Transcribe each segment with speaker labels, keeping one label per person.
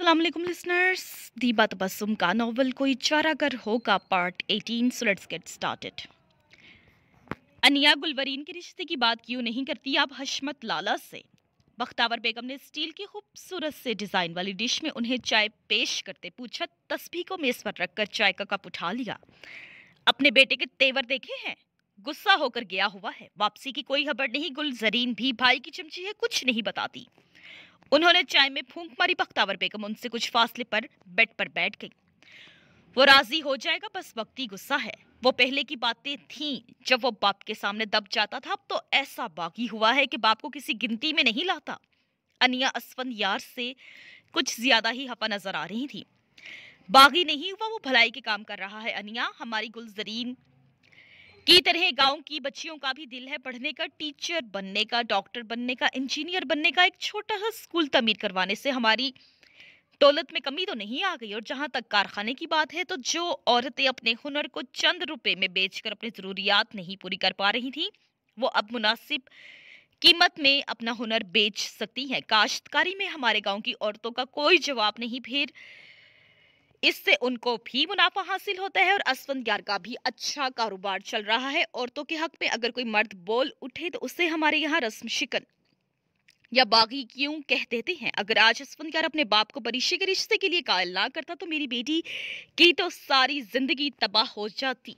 Speaker 1: Aslam listeners दीबा तबस्सुम का novel Koi Charagar Hoga part 18 so let's get started Aniya Gulwareen के रिश्ते की बात क्यों नहीं करती आप हशमत लाला से बख्तावर बेगम ने स्टील की खूबसूरत से डिज़ाइन वाली डिश में उन्हें चाय पेश करते पूछा तस्बी को मेज़ पर रखकर चाय का कप उठा लिया अपने बेटे के तेवर देखे हैं गुस्सा होकर गया हुआ है वापसी की कोई खबर नहीं गुलजरीन भी भाई की चमची है कुछ नहीं बताती उन्होंने चाय में फूंक मारी बख्तावर बेगम उनसे कुछ फासले पर बेड पर बैठ गई वो राजी हो जाएगा बस वक्त ही गुस्सा है वो पहले की बातें थीं जब वो बाप के सामने दब जाता था अब तो ऐसा बागी हुआ है कि बाप को किसी गिनती में नहीं लाता अनिया असफन यार से कुछ ज्यादा ही हफा नजर आ रही थी बागी नहीं हुआ वो भलाई के काम कर रहा है अनिया हमारी गुलजरीन की तरह गांव की बच्चियों का भी दिल है पढ़ने का टीचर बनने का डॉक्टर बनने का इंजीनियर बनने का एक छोटा सा स्कूल तमीर करवाने से हमारी दौलत में कमी तो नहीं आ गई और जहां तक कारखाने की बात है तो जो औरतें अपने हुनर को चंद रुपए में बेचकर अपनी ज़रूरियात नहीं पूरी कर पा रही थी वो अब मुनासिब कीमत में अपना हुनर बेच सकती हैं काश्तकारी में हमारे गाँव की औरतों का कोई जवाब नहीं फिर इससे उनको भी मुनाफा हासिल होता है और असफंद यार का भी अच्छा कारोबार चल रहा है औरतों के हक में अगर कोई मर्द बोल उठे तो उसे हमारे यहाँ रस्म शिकन या बागी क्यों कह देते हैं अगर आज हसबंद यार अपने बाप को परीक्षे के रिश्ते के लिए कायल ना करता तो मेरी बेटी की तो सारी जिंदगी तबाह हो जाती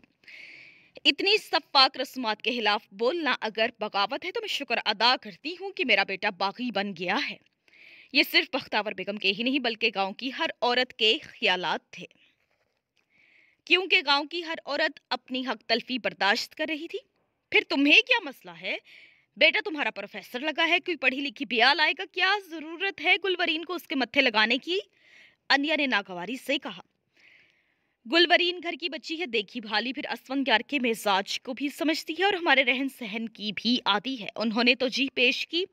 Speaker 1: इतनी सफाक रस्मात के खिलाफ बोलना अगर बगावत है तो मैं शुक्र अदा करती हूँ कि मेरा बेटा बागी बन गया है ये सिर्फ बख्तावर बेगम के ही नहीं बल्कि गांव की हर औरत के ख्याल थे क्योंकि गांव की हर औरत अपनी हक तलफी बर्दाश्त कर रही थी फिर तुम्हें क्या मसला है बेटा तुम्हारा प्रोफेसर लगा है कोई पढ़ी लिखी ब्याल आएगा क्या ज़रूरत है गुलवरीन को उसके मत्थे लगाने की अनिया ने नागवारी से कहा गुलवरीन घर की बच्ची है देखी भाली फिर असवन ग्यार के मिजाज को भी समझती है और हमारे रहन सहन की भी आती है उन्होंने तो जी पेश की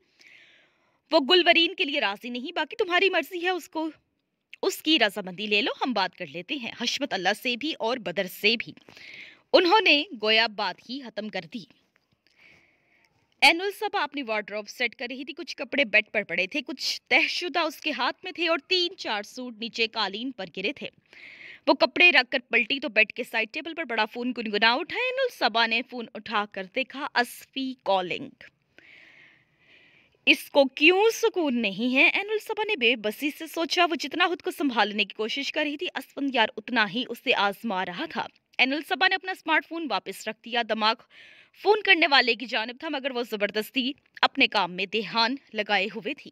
Speaker 1: वो गुलवरीन के लिए राजी नहीं बाकी तुम्हारी मर्जी है उसको उसकी रजामंदी ले लो हम बात कर लेते हैं हशमत अल्लाह से भी और बदर से भी उन्होंने गोया बात ही ख़त्म कर दी एनुल सब अपनी वार्ड्रॉप सेट कर रही थी कुछ कपड़े बेड पर पड़े थे कुछ तहशुदा उसके हाथ में थे और तीन चार सूट नीचे कालीन पर गिरे थे वो कपड़े रखकर पलटी तो बेड के साइड टेबल पर बड़ा फ़ोन गुनगुना उठा एनुल सभा ने फ़ोन उठा कर देखा असफी कॉलिंग इसको क्यों सुकून नहीं है एनुल सबा ने बेबसी से सोचा वो जितना खुद को संभालने की कोशिश कर रही थी असफंद यार उतना ही उसे आजमा रहा था एनुल सबा ने अपना स्मार्टफोन वापस रख दिया दिमाग फोन करने वाले की जानब था मगर वो ज़बरदस्ती अपने काम में देहान लगाए हुए थी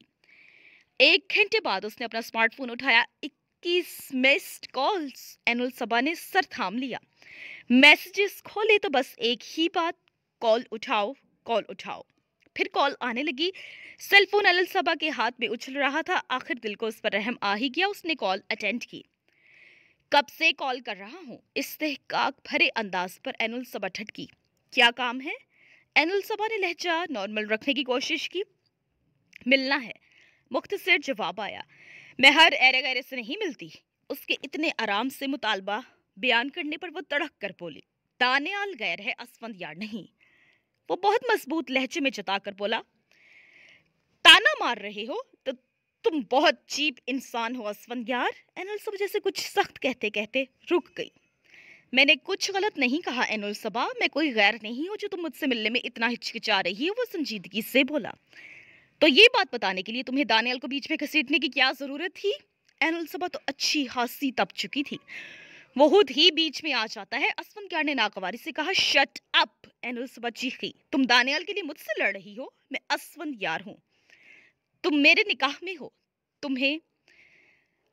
Speaker 1: एक घंटे बाद उसने अपना स्मार्टफोन उठाया इक्कीस मिस्ड कॉल्स एनुल सबा ने सर थाम लिया मैसेजेस खोले तो बस एक ही बात कॉल उठाओ कॉल उठाओ फिर कॉल आने लगी सेलफोन अल सबा के हाथ में उछल रहा था आखिर दिल को उस पर रहम आ ही गया उसने कॉल अटेंड की कब से कॉल कर रहा हूँ इस्तेकाक भरे अंदाज पर एनुल सबा ठटकी क्या काम है एनुल सबा ने लहजा नॉर्मल रखने की कोशिश की मिलना है मुख्तसर जवाब आया मैं हर एरे गैरे से नहीं मिलती उसके इतने आराम से मुतालबा बयान करने पर वो तड़क कर बोली ताने गैर है असवंद यार नहीं वो बहुत मजबूत लहजे में जताकर बोला ताना मार रहे हो तो तुम बहुत चीप इंसान हो असवन यार एनुलसबा जैसे कुछ सख्त कहते कहते रुक गई मैंने कुछ गलत नहीं कहा एनुलसबा मैं कोई गैर नहीं हूँ जो तुम मुझसे मिलने में इतना हिचकिचा रही हो वो संजीदगी से बोला तो ये बात बताने के लिए तुम्हें दानियाल को बीच में घसीटने की क्या ज़रूरत थी एनुलसबा तो अच्छी खासी तप चुकी थी वो खुद ही बीच में आ जाता है असवन क्यार ने नाकवारी से कहा शट अप एनुसबा चीखी तुम दानियाल के लिए मुझसे लड़ रही हो मैं असवन यार हूँ तुम मेरे निकाह में हो तुम्हें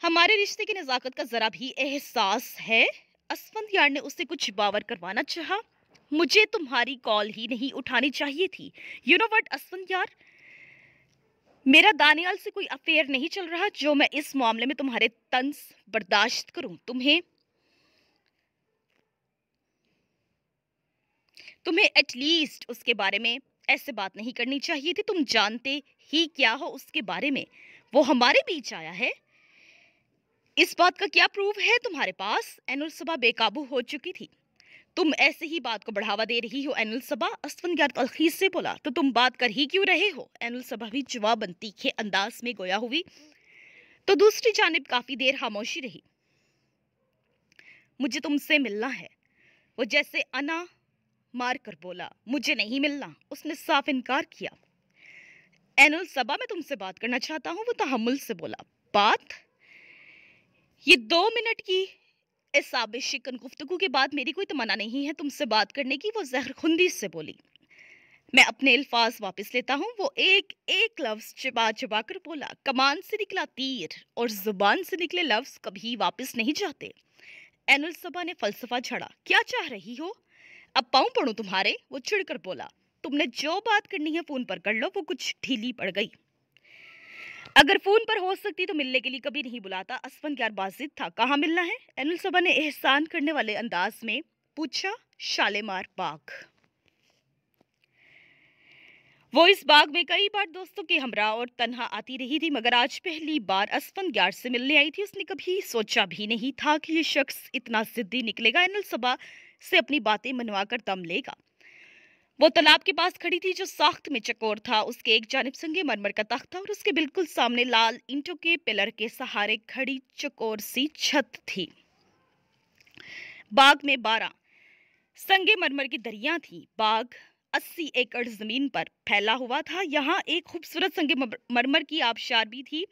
Speaker 1: हमारे रिश्ते की नज़ाकत का ज़रा भी एहसास है असफंद यार ने उससे कुछ बावर करवाना चाहा मुझे तुम्हारी कॉल ही नहीं उठानी चाहिए थी यू नो वट असफंद यार मेरा दानियाल से कोई अफेयर नहीं चल रहा जो मैं इस मामले में तुम्हारे तंस बर्दाश्त करूं तुम्हें तुम्हें एटलीस्ट उसके बारे में ऐसे बात नहीं करनी चाहिए थी तुम जानते ही क्या हो उसके बारे में वो हमारे बीच आया है इस बात का क्या प्रूफ है तुम्हारे पास एनुल सभा बेकाबू हो चुकी थी तुम ऐसे ही बात को बढ़ावा दे रही हो एनुल सभा अस्वन ज्ञात से बोला तो तुम बात कर ही क्यों रहे हो एनुल सभा भी जवाबन तीखे अंदाज में गोया हुई तो दूसरी जानब काफ़ी देर खामोशी रही मुझे तुमसे मिलना है वो जैसे अना मार कर बोला मुझे नहीं मिलना उसने साफ इनकार किया एनुअल सभा में तुमसे बात करना चाहता हूँ वो तहमुल से बोला बात ये दो मिनट की इस शिकन गुफ्तु के बाद मेरी कोई तमन्ना नहीं है तुमसे बात करने की वो जहर खुंदी से बोली मैं अपने अल्फाज वापस लेता हूँ वो एक एक लफ्ज़ चबा चबा कर बोला कमान से निकला तीर और ज़ुबान से निकले लफ्ज़ कभी वापस नहीं जाते एनुल सभा ने फलसफा झड़ा क्या चाह रही हो अब पाँव पड़ो तुम्हारे वो चिड़कर बोला तुमने जो बात करनी है फ़ोन पर कर लो वो कुछ ढीली पड़ गई अगर फ़ोन पर हो सकती तो मिलने के लिए कभी नहीं बुलाता असवन यार बाजिद था कहाँ मिलना है एनुल सभा ने एहसान करने वाले अंदाज में पूछा शालेमार बाग वो इस बाग में कई बार दोस्तों के हमरा और तनहा आती रही थी मगर आज पहली बार असवन यार से मिलने आई थी उसने कभी सोचा भी नहीं था कि ये शख्स इतना जिद्दी निकलेगा एनुल सभा से अपनी बातें मनवाकर दम लेगा वो तालाब के पास खड़ी थी जो साख्त में चकोर था उसके एक जानब संगे मरमर का तख्त था और उसके बिल्कुल सामने लाल ईंटों के पिलर के सहारे खड़ी चकोर सी छत थी बाग में बारह संगे मरमर की दरिया थी बाग अस्सी एकड़ जमीन पर फैला हुआ था यहाँ एक खूबसूरत संगे मरमर की आबशार भी थी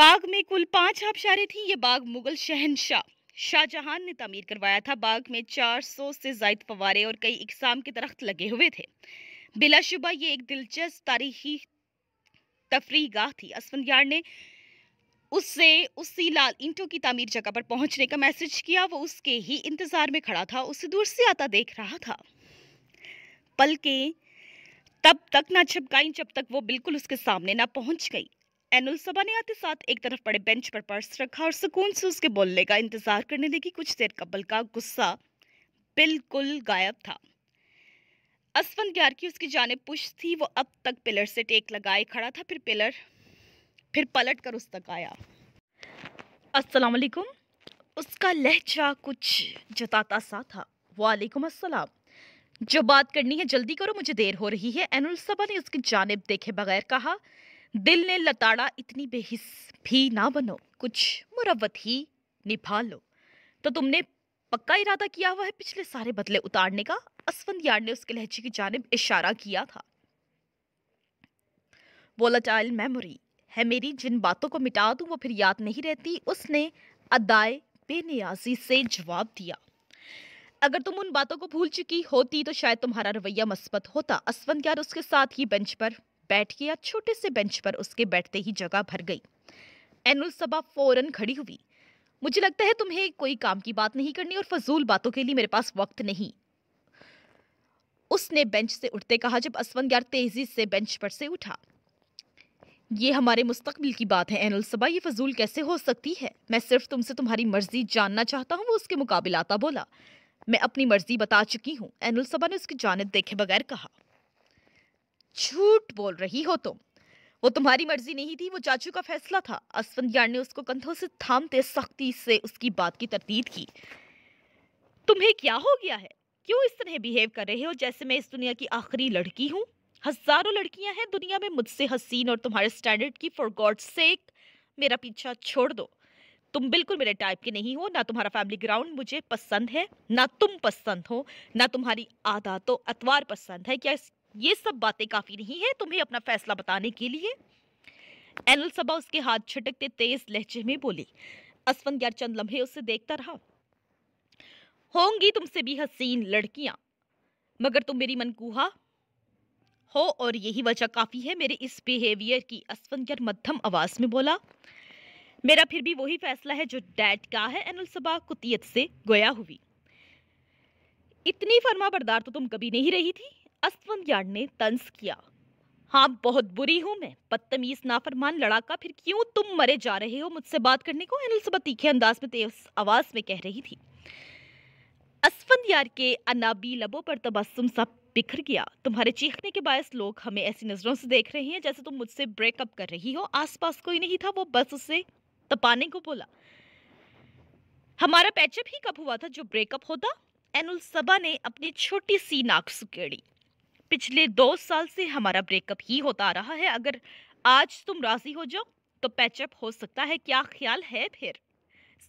Speaker 1: बाग में कुल पांच आबशारे थी ये बाग मुगल शहनशाह शाहजहां ने तमीर करवाया था बाग में 400 से जायद फवारे और कई इकसाम के दरख्त लगे हुए थे बिलाशुबा ये एक दिलचस्प तारीखी तफरी गाह थी यार ने उससे उसी लाल इंटो की तमीर जगह पर पहुंचने का मैसेज किया वो उसके ही इंतज़ार में खड़ा था उसे दूर से आता देख रहा था पल के तब तक ना छपकाई जब तक वो बिल्कुल उसके सामने ना पहुंच गई एनुल सबा ने आते साथ एक तरफ पड़े बेंच पर पर्स रखा और सुकून से उसके बोलने का इंतजार करने लगी कुछ देर कबल का गुस्सा बिल्कुल गायब था असवन ग्यार की उसकी जाने पुश थी वो अब तक पिलर से टेक लगाए खड़ा था फिर पिलर फिर पलट कर उस तक आया अस्सलाम वालेकुम उसका लहजा कुछ जताता सा था वालेकुम अस्सलाम जो बात करनी है जल्दी करो मुझे देर हो रही है एनुल सबा ने उसकी जानब देखे बगैर कहा दिल ने लताड़ा इतनी बेहिस भी ना बनो कुछ मुरवत ही निभा लो तो तुमने पक्का इरादा किया हुआ है पिछले सारे बदले उतारने का असफंद यार ने उसके लहजे की जानब इशारा किया था वोलाटाइल मेमोरी है मेरी जिन बातों को मिटा दूं वो फिर याद नहीं रहती उसने अदाए बेनियाजी से जवाब दिया अगर तुम उन बातों को भूल चुकी होती तो शायद तुम्हारा रवैया मस्बत होता असवंत यार उसके साथ ही बेंच पर बैठ गया छोटे से बेंच पर उसके बैठते ही जगह भर गई एनुल सबा फौरन खड़ी हुई मुझे लगता है तुम्हें कोई काम की बात नहीं करनी और फजूल बातों के लिए मेरे पास वक्त नहीं उसने बेंच से उठते कहा जब असवंत यार तेजी से बेंच पर से उठा ये हमारे मुस्तकबिल की बात है एनुल सबा ये फजूल कैसे हो सकती है मैं सिर्फ तुमसे तुम्हारी मर्जी जानना चाहता हूँ वो उसके मुकाबला आता बोला मैं अपनी मर्जी बता चुकी हूँ एनुल सबा ने उसकी जानत देखे बगैर कहा झूठ बोल रही हो तुम वो तुम्हारी मर्जी नहीं थी वो चाचू का फैसला था असफंदयार ने उसको कंधों से थामते सख्ती से उसकी बात की तरतीद की तुम्हें क्या हो गया है क्यों इस तरह बिहेव कर रहे हो जैसे मैं इस दुनिया की आखिरी लड़की हूँ हजारों लड़कियां हैं दुनिया में मुझसे हसीन और तुम्हारे स्टैंडर्ड की फॉर गॉड सेक मेरा पीछा छोड़ दो तुम बिल्कुल मेरे टाइप के नहीं हो ना तुम्हारा फैमिली ग्राउंड मुझे पसंद है ना तुम पसंद हो ना तुम्हारी आदतों अतवार पसंद है क्या ये सब बातें काफ़ी नहीं है तुम्हें अपना फैसला बताने के लिए एनल सबा उसके हाथ छिटकते तेज लहजे में बोली असवन यार चंद लम्हे उसे देखता रहा होंगी तुमसे भी हसीन लड़कियां मगर तुम मेरी मनकुहा हो और यही वजह काफ़ी है मेरे इस बिहेवियर की असवन यार मध्यम आवाज़ में बोला मेरा फिर भी वही फैसला है जो डैड का है एनल सबा कुतियत से गोया हुई इतनी फर्मा बरदार तो तुम कभी नहीं रही थी अस्तवन यार्ड ने तंस किया हाँ बहुत बुरी हूं मैं बदतमीज नाफरमान लड़ाका फिर क्यों तुम मरे जा रहे हो मुझसे बात करने को अनिल सुबह तीखे अंदाज में तेज तो आवाज़ में कह रही थी असफंद यार के अनाबी लबों पर तबस्सुम सा बिखर गया तुम्हारे चीखने के बायस लोग हमें ऐसी नज़रों से देख रहे हैं जैसे तुम मुझसे ब्रेकअप कर रही हो आसपास कोई नहीं था वो बस उसे तपाने को बोला हमारा पैचअप ही कब हुआ था जो ब्रेकअप होता एनुल सबा ने अपनी छोटी सी नाक सुकेड़ी पिछले दो साल से हमारा ब्रेकअप ही होता आ रहा है अगर आज तुम राजी हो जाओ तो पैचअप हो सकता है क्या ख्याल है फिर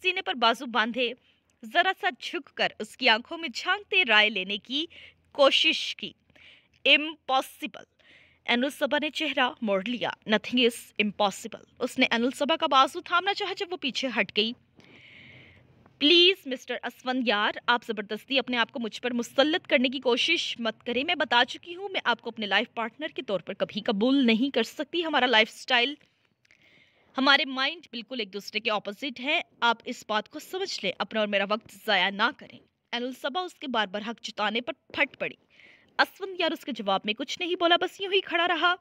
Speaker 1: सीने पर बाजू बांधे जरा सा झुक कर उसकी आंखों में झांकते राय लेने की कोशिश की इम्पॉसिबल अनिल सभा ने चेहरा मोड़ लिया नथिंग इज इम्पॉसिबल उसने अनिल सभा का बाजू थामना चाहा जब वो पीछे हट गई प्लीज़ मिस्टर असवंत यार आप ज़बरदस्ती अपने आप को मुझ पर मुसलत करने की कोशिश मत करें मैं बता चुकी हूँ मैं आपको अपने लाइफ पार्टनर के तौर पर कभी कबूल नहीं कर सकती हमारा स्टाइल हमारे माइंड बिल्कुल एक दूसरे के ऑपोजिट है आप इस बात को समझ लें अपना और मेरा वक्त ज़ाया ना करें एनुल सबा उसके बार बार हक जुटाने पर फट पड़ी असवंत यार उसके जवाब में कुछ नहीं बोला बस यूं ही खड़ा रहा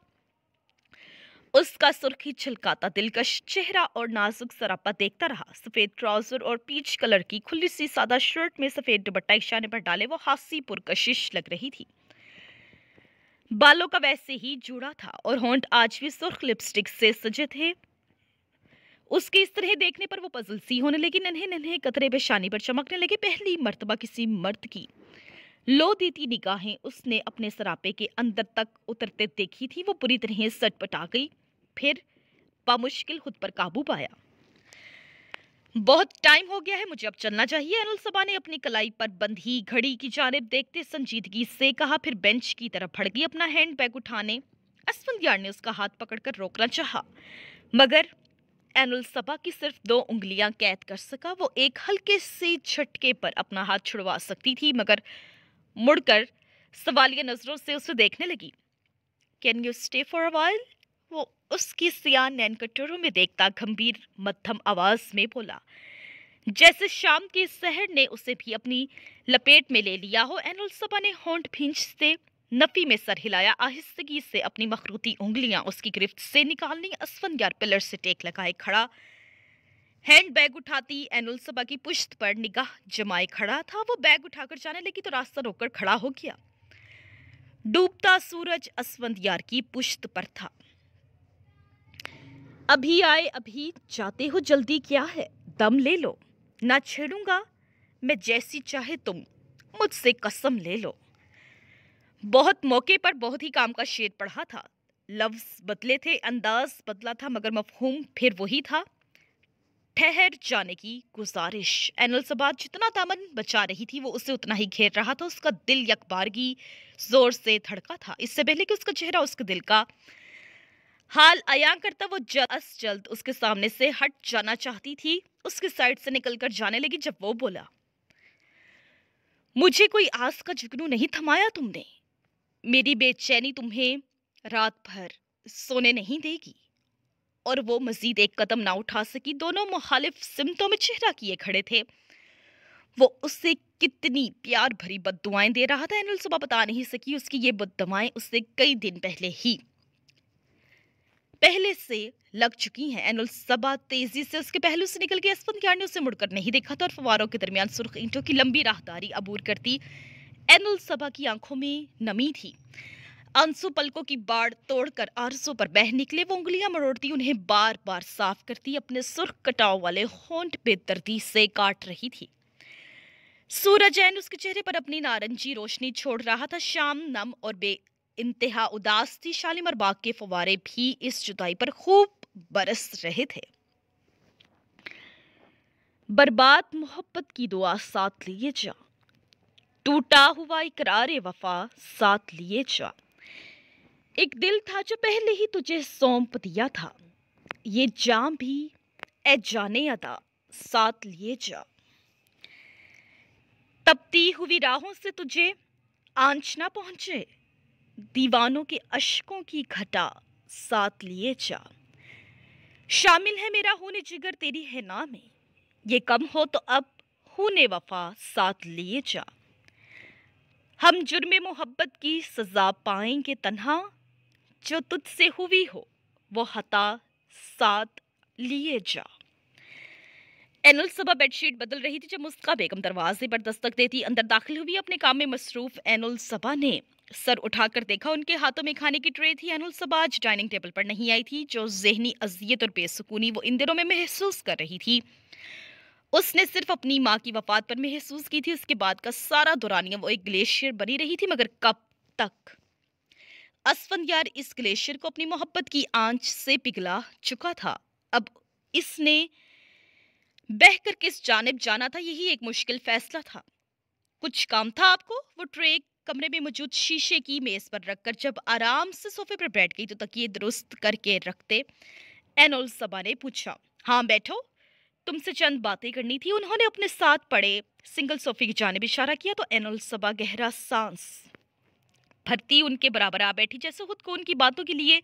Speaker 1: उसका सुर्खी छिलकाता दिलकश चेहरा और नाजुक सरापा देखता रहा सफेद ट्राउजर और पीच कलर की खुली सी सादा शर्ट में सफेद दुबट्टा इशारे पर डाले वो हासी पुरकशिश लग रही थी बालों का वैसे ही जुड़ा था और होंट आज भी सुर्ख लिपस्टिक से सजे थे उसके इस तरह देखने पर वो पजल सी होने लगी नन्हे नन्हे कतरे पेशानी पर चमकने लगे पहली मर्तबा किसी मर्द की लो देती निगाहें उसने अपने सरापे के अंदर तक उतरते देखी थी वो पूरी तरह सटपटा गई फिर बामुश्किल खुद पर काबू पाया बहुत टाइम हो गया है मुझे अब चलना चाहिए अनिल सभा ने अपनी कलाई पर बंधी घड़ी की जानब देखते संजीदगी से कहा फिर बेंच की तरफ भड़की अपना हैंड बैग उठाने असफंद यार ने उसका हाथ पकड़कर रोकना चाहा मगर एनुल सभा की सिर्फ दो उंगलियां कैद कर सका वो एक हल्के से झटके पर अपना हाथ छुड़वा सकती थी मगर मुड़कर सवालिया नज़रों से उसे देखने लगी can you stay for a उसकी सियान नैनकटोरों में देखता गंभीर मध्यम आवाज में बोला जैसे शाम के शहर ने उसे भी अपनी लपेट में ले लिया हो एनुल सबा ने होंठ भींचते नफी में सर हिलाया आहिस्तगी से अपनी मखरूती उंगलियां उसकी गिरफ्त से निकालनी असवन यार पिलर से टेक लगाए खड़ा हैंड बैग उठाती एनुल सबा की पुश्त पर निगाह जमाए खड़ा था वो बैग उठाकर जाने लगी तो रास्ता रोककर खड़ा हो गया डूबता सूरज असवंत यार की पुश्त पर था अभी आए अभी जाते हो जल्दी क्या है दम ले लो ना छेड़ूंगा मैं जैसी चाहे तुम मुझसे कसम ले लो बहुत मौके पर बहुत ही काम का शेर पढ़ा था लफ्ज़ बदले थे अंदाज बदला था मगर मफहूम फिर वही था ठहर जाने की गुजारिश एनल सबाद जितना दामन बचा रही थी वो उसे उतना ही घेर रहा था उसका दिल यकबारगी ज़ोर से धड़का था इससे पहले कि उसका चेहरा उसके दिल का हाल अया करता वो जल्द जल्द उसके सामने से हट जाना चाहती थी उसके साइड से निकलकर जाने लगी जब वो बोला मुझे कोई आस का जुगनू नहीं थमाया तुमने मेरी बेचैनी तुम्हें रात भर सोने नहीं देगी और वो मजीद एक कदम ना उठा सकी दोनों मुखालिफ सिमतों में चेहरा किए खड़े थे वो उससे कितनी प्यार भरी बद दे रहा था एनुल सुबह बता नहीं सकी उसकी ये बद उससे कई दिन पहले ही पहले से लग चुकी हैं एनुअल सभा तेजी से उसके पहलू से निकल के असपन की से मुड़कर नहीं देखा था और फवारों के दरमियान सुर्ख ईंटों की लंबी राहदारी अबूर करती एनुअल सभा की आंखों में नमी थी आंसू पलकों की बाढ़ तोड़कर आरसों पर बह निकले वो उंगलियां मरोड़ती उन्हें बार बार साफ करती अपने सुर्ख कटाव वाले होंठ बेदर्दी से काट रही थी सूरज जैन उसके चेहरे पर अपनी नारंगी रोशनी छोड़ रहा था शाम नम और बे इंतहा उदास थी और बाग के फवारे भी इस जुताई पर खूब बरस रहे थे बर्बाद मोहब्बत की दुआ साथ लिए जा टूटा हुआ इकरार वफा साथ लिए जा एक दिल था जो पहले ही तुझे सौंप दिया था ये जाम भी ए जाने अदा साथ लिए जा तपती हुई राहों से तुझे आंच ना पहुंचे दीवानों के अशकों की घटा साथ लिए जा शामिल है मेरा होने जिगर तेरी है ना में ये कम हो तो अब होने वफा साथ लिए जा हम जुर्मे मोहब्बत की सज़ा पाएंगे तन्हा जो तुझसे हुई हो वो हता साथ लिए जा एनल सबा बेडशीट बदल रही थी जब मुस्का बेगम दरवाजे पर दस्तक देती अंदर दाखिल हुई अपने काम में मसरूफ एनल सबा ने सर उठाकर देखा उनके हाथों में खाने की ट्रे थी अनुल सबाज डाइनिंग टेबल पर नहीं आई थी जो जहनी अजियत और बेसकूनी वो इन दिनों में महसूस कर रही थी उसने सिर्फ अपनी माँ की वफात पर महसूस की थी उसके बाद का सारा दौरानिया वो एक ग्लेशियर बनी रही थी मगर कब तक असफन यार इस ग्लेशियर को अपनी मोहब्बत की आंच से पिघला चुका था अब इसने बहकर किस जानब जाना था यही एक मुश्किल फैसला था कुछ काम था आपको वो ट्रे कमरे में मौजूद शीशे की मेज़ पर रखकर जब आराम से सोफे पर बैठ गई तो तकिए दुरुस्त करके रखते एनोल सबा ने पूछा हाँ बैठो तुमसे चंद बातें करनी थी उन्होंने अपने साथ पड़े सिंगल सोफे की जानब इशारा किया तो एनोल सबा गहरा सांस भरती उनके बराबर आ बैठी जैसे खुद को उनकी बातों के लिए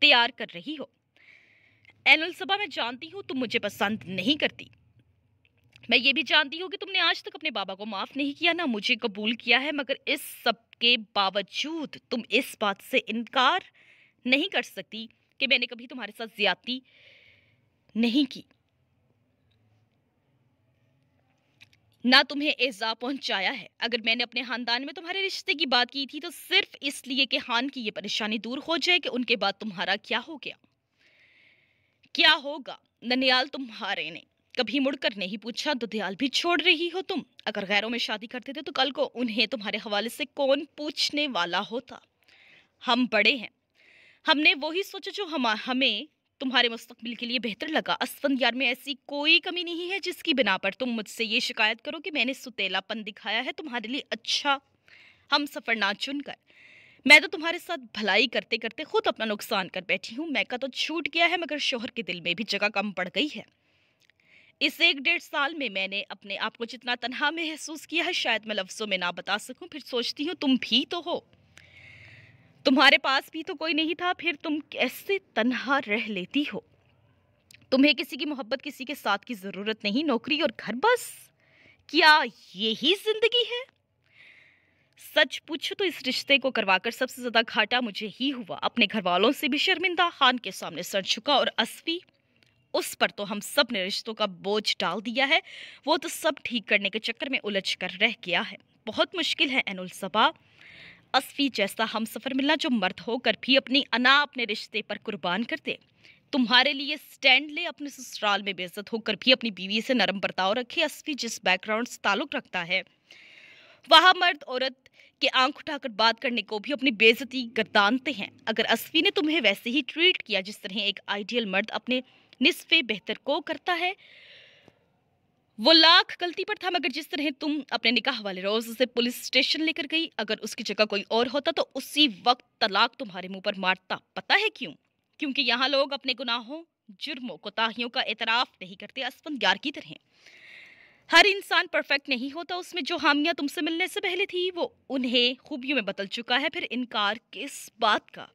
Speaker 1: तैयार कर रही हो एनोल सबा मैं जानती हूँ तुम मुझे पसंद नहीं करती मैं ये भी जानती हूँ कि तुमने आज तक अपने बाबा को माफ़ नहीं किया ना मुझे कबूल किया है मगर इस सब के बावजूद तुम इस बात से इनकार नहीं कर सकती कि मैंने कभी तुम्हारे साथ ज्यादती नहीं की ना तुम्हें एज़ा पहुंचाया है अगर मैंने अपने ख़ानदान में तुम्हारे रिश्ते की बात की थी तो सिर्फ इसलिए कि खान की ये परेशानी दूर हो जाए कि उनके बाद तुम्हारा क्या हो गया क्या होगा ननियाल तुम्हारे ने कभी मुड़कर नहीं पूछा दुदयाल भी छोड़ रही हो तुम अगर गैरों में शादी करते थे तो कल को उन्हें तुम्हारे हवाले से कौन पूछने वाला होता हम बड़े हैं हमने वही सोचा जो हम हमें तुम्हारे मुस्तकबिल के लिए बेहतर लगा असवंद यार में ऐसी कोई कमी नहीं है जिसकी बिना पर तुम मुझसे ये शिकायत करो कि मैंने सुतेलापन दिखाया है तुम्हारे लिए अच्छा हम सफ़र ना चुनकर मैं तो तुम्हारे साथ भलाई करते करते खुद अपना नुकसान कर बैठी हूँ मैं का तो छूट गया है मगर शोहर के दिल में भी जगह कम पड़ गई है इस एक डेढ़ साल में मैंने अपने आप को जितना तनहा महसूस किया है शायद मैं लफ्ज़ों में ना बता सकूं फिर सोचती हूं तुम भी तो हो तुम्हारे पास भी तो कोई नहीं था फिर तुम कैसे तनहा रह लेती हो तुम्हें किसी की मोहब्बत किसी के साथ की ज़रूरत नहीं नौकरी और घर बस क्या यही ज़िंदगी है सच पूछो तो इस रिश्ते को करवाकर सबसे ज़्यादा घाटा मुझे ही हुआ अपने घर वालों से भी शर्मिंदा खान के सामने सर झुका और असफी उस पर तो हम सब ने रिश्तों का बोझ डाल दिया है वो तो सब ठीक करने के चक्कर में उलझ कर रह गया है बहुत मुश्किल है अनुल सबा असफी जैसा हम सफ़र मिलना जो मर्द होकर भी अपनी अना अपने रिश्ते पर कुर्बान कर दे तुम्हारे लिए स्टैंड ले अपने ससुराल में बेजत होकर भी अपनी बीवी से नरम बर्ताव रखे असफी जिस बैकग्राउंड से ताल्लुक रखता है वहाँ मर्द औरत के आंख उठाकर बात करने को भी अपनी बेजती गर्दानते हैं अगर असफी ने तुम्हें वैसे ही ट्रीट किया जिस तरह एक आइडियल मर्द अपने निसफ़ बेहतर को करता है वो लाख गलती पर था मगर जिस तरह तुम अपने निकाह वाले रोज उसे पुलिस स्टेशन लेकर गई अगर उसकी जगह कोई और होता तो उसी वक्त तलाक तुम्हारे मुंह पर मारता पता है क्यों क्योंकि यहाँ लोग अपने गुनाहों जुर्मों कोताहियों का एतराफ़ नहीं करते ग्यार की तरह हर इंसान परफेक्ट नहीं होता उसमें जो हामियाँ तुमसे मिलने से पहले थी वो उन्हें खूबियों में बदल चुका है फिर इनकार किस बात का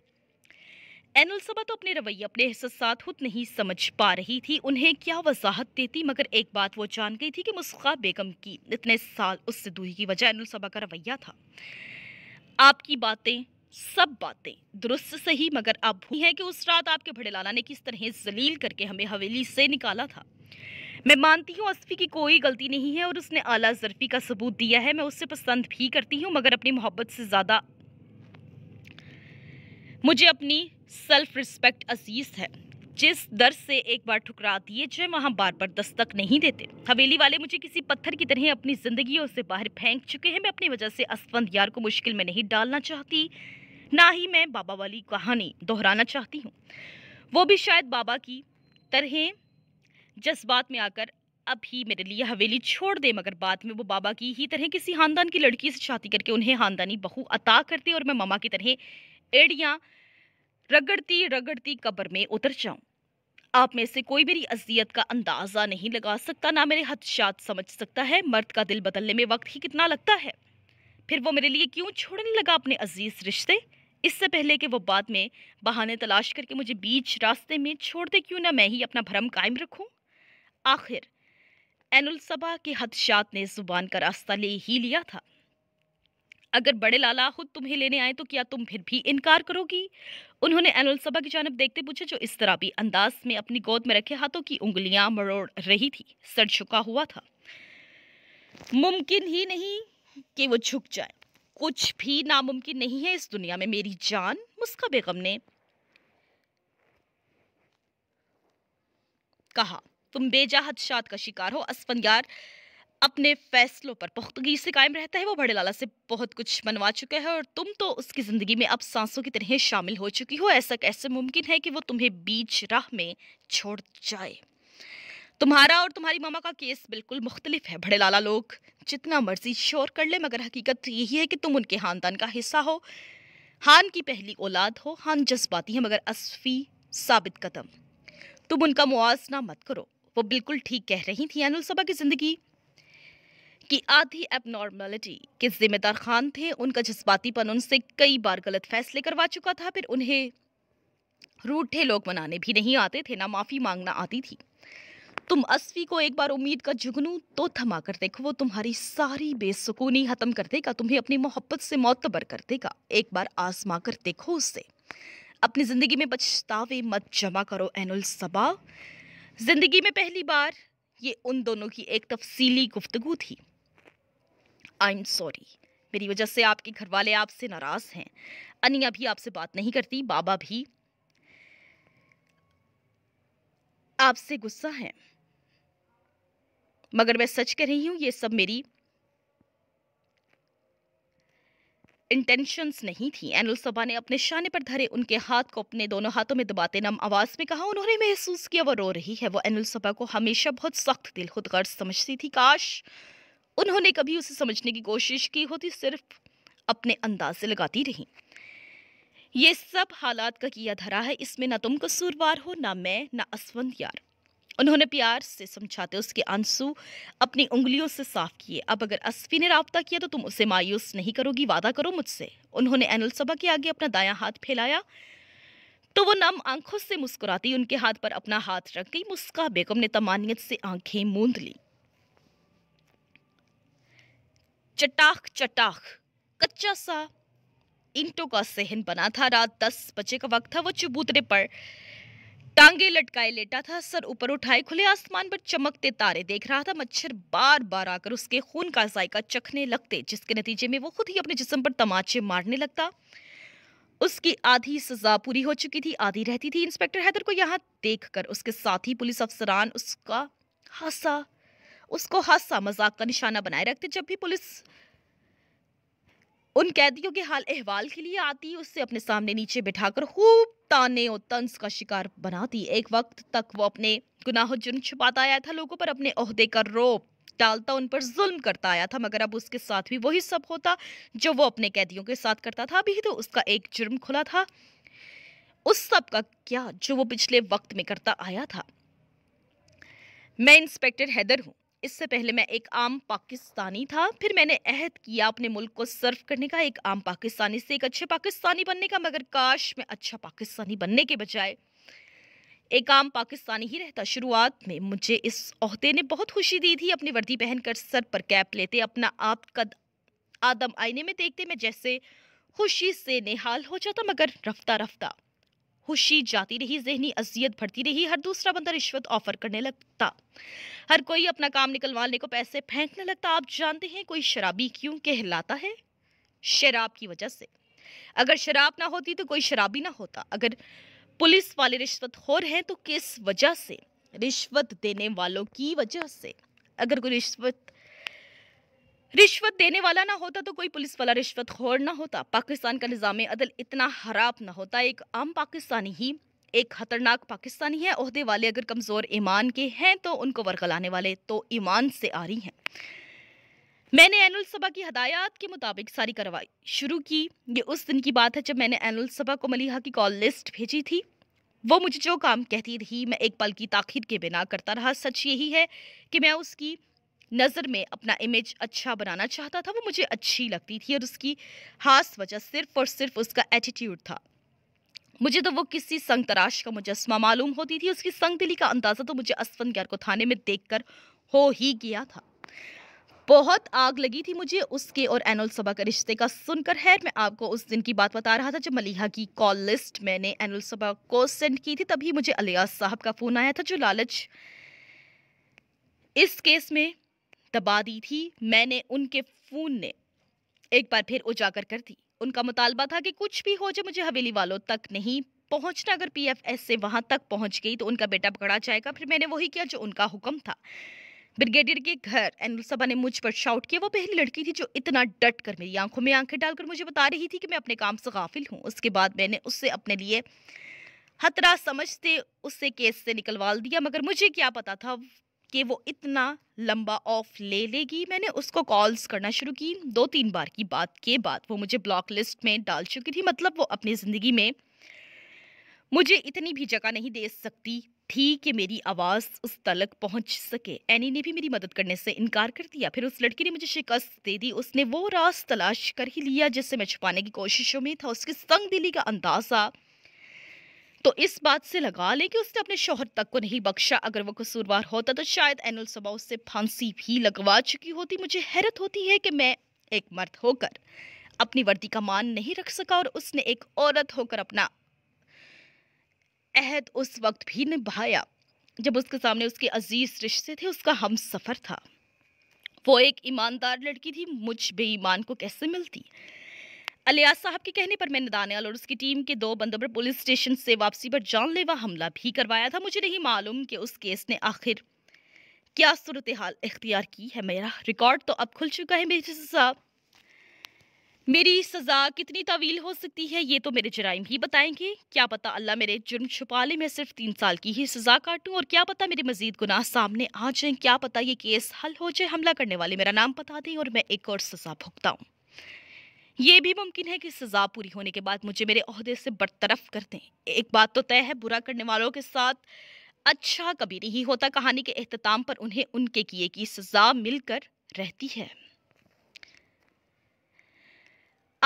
Speaker 1: सभा तो अपने रवैये अपने एहसास खुद नहीं समझ पा रही थी उन्हें क्या वजाहत देती मगर एक बात वो जान गई थी कि मुस्खा बेगम की इतने साल उससे दूरी की वजह सभा का रवैया था आपकी बातें सब बातें दुरुस्त सही मगर अब हुई है कि उस रात आपके भड़े लाला ने किस तरह जलील करके हमें हवेली से निकाला था मैं मानती हूँ असफी की कोई गलती नहीं है और उसने आला जरफी का सबूत दिया है मैं उससे पसंद भी करती हूँ मगर अपनी मोहब्बत से ज़्यादा मुझे अपनी सेल्फ रिस्पेक्ट अजीज है जिस दर से एक बार ठुकरा दिए जो वहाँ बार बार दस्तक नहीं देते हवेली वाले मुझे किसी पत्थर की तरह अपनी ज़िंदगी से बाहर फेंक चुके हैं मैं अपनी वजह से असवंद यार को मुश्किल में नहीं डालना चाहती ना ही मैं बाबा वाली कहानी दोहराना चाहती हूँ वो भी शायद बाबा की तरह जज्बात में आकर अब ही मेरे लिए हवेली छोड़ दे मगर बाद में वो बाबा की ही तरह किसी खानदान की लड़की से शादी करके उन्हें खानदानी बहू अता करते और मैं मामा की तरह एड़ियाँ रगड़ती रगड़ती कब्र में उतर जाऊं आप में से कोई मेरी अजियत का अंदाज़ा नहीं लगा सकता ना मेरे हदशात समझ सकता है मर्द का दिल बदलने में वक्त ही कितना लगता है फिर वो मेरे लिए क्यों छोड़ने लगा अपने अजीज़ रिश्ते इससे पहले कि वो बाद में बहाने तलाश करके मुझे बीच रास्ते में छोड़ते क्यों ना मैं ही अपना भ्रम कायम रखूं आखिर एनुलसभा के हदशात ने ज़ुबान का रास्ता ले ही लिया था अगर बड़े लाला खुद तुम्हें लेने आए तो क्या तुम फिर भी इनकार करोगी उन्होंने एनुअल सभा की जानब देखते पूछा जो इस तरह भी अंदाज में अपनी गोद में रखे हाथों की उंगलियां मरोड़ रही थी सर झुका हुआ था मुमकिन ही नहीं कि वो झुक जाए कुछ भी नामुमकिन नहीं है इस दुनिया में मेरी जान मुस्का बेगम ने कहा तुम बेजा हदशात का शिकार हो असफन यार अपने फैसलों पर पुख्तगी से कायम रहता है वो बड़े लाला से बहुत कुछ बनवा चुका है और तुम तो उसकी ज़िंदगी में अब सांसों की तरह शामिल हो चुकी हो ऐसा कैसे मुमकिन है कि वो तुम्हें बीच राह में छोड़ जाए तुम्हारा और तुम्हारी मामा का केस बिल्कुल मुख्तलिफ है बड़े लाला लोग जितना मर्जी शोर कर ले मगर हकीकत यही है कि तुम उनके खानदान का हिस्सा हो हान की पहली औलाद हो हान जज्बाती है मगर असफी साबित कदम तुम उनका मुआजना मत करो वो बिल्कुल ठीक कह रही थी अनुल की ज़िंदगी की आधी एबनॉर्मलिटी के जिम्मेदार खान थे उनका जज्बातीपन उनसे कई बार गलत फैसले करवा चुका था फिर उन्हें रूठे लोग मनाने भी नहीं आते थे ना माफ़ी मांगना आती थी तुम असफी को एक बार उम्मीद का जुगनू तो थमा कर देखो वो तुम्हारी सारी बेसुकूनी ख़त्म कर देगा तुम्हें अपनी मोहब्बत से मोतबर कर देगा एक बार आजमा कर देखो उससे अपनी ज़िंदगी में पछतावे मत जमा करो एनुल सबा ज़िंदगी में पहली बार ये उन दोनों की एक तफसीली गुफ्तगु थी आई एम सॉरी मेरी वजह से आपके घर वाले आपसे नाराज़ हैं अनिया भी आपसे बात नहीं करती बाबा भी आपसे गुस्सा है मगर मैं सच कह रही हूं ये सब मेरी इंटेंशंस नहीं थी एनल सभा ने अपने शाने पर धरे उनके हाथ को अपने दोनों हाथों में दबाते नम आवाज़ में कहा उन्होंने महसूस किया वो रो रही है वो एनल सभा को हमेशा बहुत सख्त दिल खुदगर्ज समझती थी काश उन्होंने कभी उसे समझने की कोशिश की होती सिर्फ अपने अंदाज से लगाती रही ये सब हालात का किया धरा है इसमें ना तुम कसूरवार हो ना मैं ना असवंत यार उन्होंने प्यार से समझाते उसके आंसू अपनी उंगलियों से साफ किए अब अगर असफी ने रबता किया तो तुम उसे मायूस नहीं करोगी वादा करो मुझसे उन्होंने एनल सभा के आगे अपना दायां हाथ फैलाया तो वो नम आंखों से मुस्कुराती उनके हाथ पर अपना हाथ रख गई मुस्का बेगम ने तमानियत से आंखें मूंद ली चटाख चटाख कच्चा सा ईंटों का सहन बना था रात दस बजे का वक्त था वो चबूतरे पर टांगे लटकाए लेटा था सर ऊपर उठाए खुले आसमान पर चमकते तारे देख रहा था मच्छर बार बार आकर उसके खून का जायका चखने लगते जिसके नतीजे में वो खुद ही अपने जिस्म पर तमाचे मारने लगता उसकी आधी सजा पूरी हो चुकी थी आधी रहती थी इंस्पेक्टर हैदर को यहाँ देखकर उसके साथी पुलिस अफसरान उसका हासा उसको हादसा मजाक का निशाना बनाए रखते जब भी पुलिस उन कैदियों के हाल अहवाल के लिए आती उससे अपने सामने नीचे बिठाकर खूब ताने और तंस का शिकार बनाती एक वक्त तक वो अपने गुनाह जुर्म छुपाता आया था लोगों पर अपने अहदे का रोप डालता उन पर जुल्म करता आया था मगर अब उसके साथ भी वही सब होता जो वो अपने कैदियों के साथ करता था अभी तो उसका एक जुर्म खुला था उस सब का क्या जो वो पिछले वक्त में करता आया था मैं इंस्पेक्टर हैदर हूं इससे पहले मैं एक आम पाकिस्तानी था फिर मैंने अहद किया अपने मुल्क को सर्व करने का एक आम पाकिस्तानी से एक अच्छे पाकिस्तानी बनने का मगर काश मैं अच्छा पाकिस्तानी बनने के बजाय एक आम पाकिस्तानी ही रहता शुरुआत में मुझे इस अहदे ने बहुत खुशी दी थी अपनी वर्दी पहनकर सर पर कैप लेते अपना आप कद आदम आईने में देखते मैं जैसे खुशी से निहाल हो जाता मगर रफ्ता रफ्ता खुशी जाती रही जहनी अजियत बढ़ती रही हर दूसरा बंदा रिश्वत ऑफर करने लगता हर कोई अपना काम निकलवाने को पैसे फेंकने लगता आप जानते हैं कोई शराबी क्यों कहलाता है शराब की वजह से अगर शराब ना होती तो कोई शराबी ना होता अगर पुलिस वाले रिश्वत रहे हैं तो किस वजह से रिश्वत देने वालों की वजह से अगर कोई रिश्वत रिश्वत देने वाला ना होता तो कोई पुलिस वाला रिश्वत खोर ना होता पाकिस्तान का निज़ाम अदल इतना खराब ना होता एक आम पाकिस्तानी ही एक खतरनाक पाकिस्तानी है अहदे वाले अगर कमज़ोर ईमान के हैं तो उनको वरगलाने वाले तो ईमान से आ रही हैं मैंने एनुअल सभा की हदायत के मुताबिक सारी कार्रवाई शुरू की ये उस दिन की बात है जब मैंने एनुअल सभा को मलिहा की कॉल लिस्ट भेजी थी वो मुझे जो काम कहती रही मैं एक पल की ताखिर के बिना करता रहा सच यही है कि मैं उसकी नज़र में अपना इमेज अच्छा बनाना चाहता था वो मुझे अच्छी लगती थी और उसकी खास वजह सिर्फ और सिर्फ उसका एटीट्यूड था मुझे तो वो किसी संग तराश का मुजस्मा मालूम होती थी उसकी संग दिली का अंदाज़ा तो मुझे असवंत गैर को थाने में देखकर हो ही गया था बहुत आग लगी थी मुझे उसके और एनुल सभा के रिश्ते का सुनकर खैर मैं आपको उस दिन की बात बता रहा था जब मलिहा की कॉल लिस्ट मैंने एनुल सभा को सेंड की थी तभी मुझे अलियास साहब का फ़ोन आया था जो लालच इस केस में दबा दी थी मैंने उनके फ़ोन ने एक बार फिर उजागर कर दी उनका मुतालबा था कि कुछ भी हो जाए मुझे हवेली वालों तक नहीं पहुंचना अगर पीएफएस से वहां तक पहुंच गई तो उनका बेटा पकड़ा जाएगा फिर मैंने वही किया जो उनका हुक्म था ब्रिगेडियर के घर एनुल सभा ने मुझ पर शाउट किया वो पहली लड़की थी जो इतना डट कर मेरी आंखों में आंखें डालकर मुझे बता रही थी कि मैं अपने काम से गाफिल हूँ उसके बाद मैंने उससे अपने लिए खतरा समझते उससे केस से निकलवा दिया मगर मुझे क्या पता था कि वो इतना लंबा ऑफ ले लेगी मैंने उसको कॉल्स करना शुरू की दो तीन बार की बात के बाद वो मुझे ब्लॉक लिस्ट में डाल चुकी थी मतलब वो अपनी ज़िंदगी में मुझे इतनी भी जगह नहीं दे सकती थी कि मेरी आवाज़ उस तलक पहुंच सके एनी ने भी मेरी मदद करने से इनकार कर दिया फिर उस लड़की ने मुझे शिकस्त दे दी उसने वो रास तलाश कर ही लिया जिससे मैं छुपाने की कोशिशों में था उसकी संग दिली का अंदाज़ा तो इस बात से लगा लें कि उसने अपने शोहर तक को नहीं बख्शा अगर वो कसूरवार होता तो शायद एनुल सबा उससे फांसी भी लगवा चुकी होती मुझे हैरत होती है कि मैं एक मर्द होकर अपनी वर्दी का मान नहीं रख सका और उसने एक औरत होकर अपना अहद उस वक्त भी निभाया जब उसके सामने उसके अजीज रिश्ते थे उसका हम सफ़र था वो एक ईमानदार लड़की थी मुझ बेईमान को कैसे मिलती अलियाज साहब के कहने पर मैंने दानियाल और उसकी टीम के दो बंदों पर पुलिस स्टेशन से वापसी पर जानलेवा हमला भी करवाया था मुझे नहीं मालूम कि उस केस ने आखिर क्या सूरत हाल इख्तियार की है मेरा रिकॉर्ड तो अब खुल चुका है मेरी साहब मेरी सज़ा कितनी तवील हो सकती है ये तो मेरे जराइम ही बताएंगे क्या पता अल्लाह मेरे जुर्म छुपा ले मैं सिर्फ तीन साल की ही सज़ा काटूं और क्या पता मेरे मजीद गुनाह सामने आ जाएं क्या पता ये केस हल हो जाए हमला करने वाले मेरा नाम बता दें और मैं एक और सज़ा भुगताऊँ ये भी मुमकिन है कि सजा पूरी होने के बाद मुझे मेरे अहदे से बरतरफ कर दें एक बात तो तय है बुरा करने वालों के साथ अच्छा कभी नहीं होता कहानी के अहतमाम पर उन्हें उनके किए की सजा मिलकर रहती है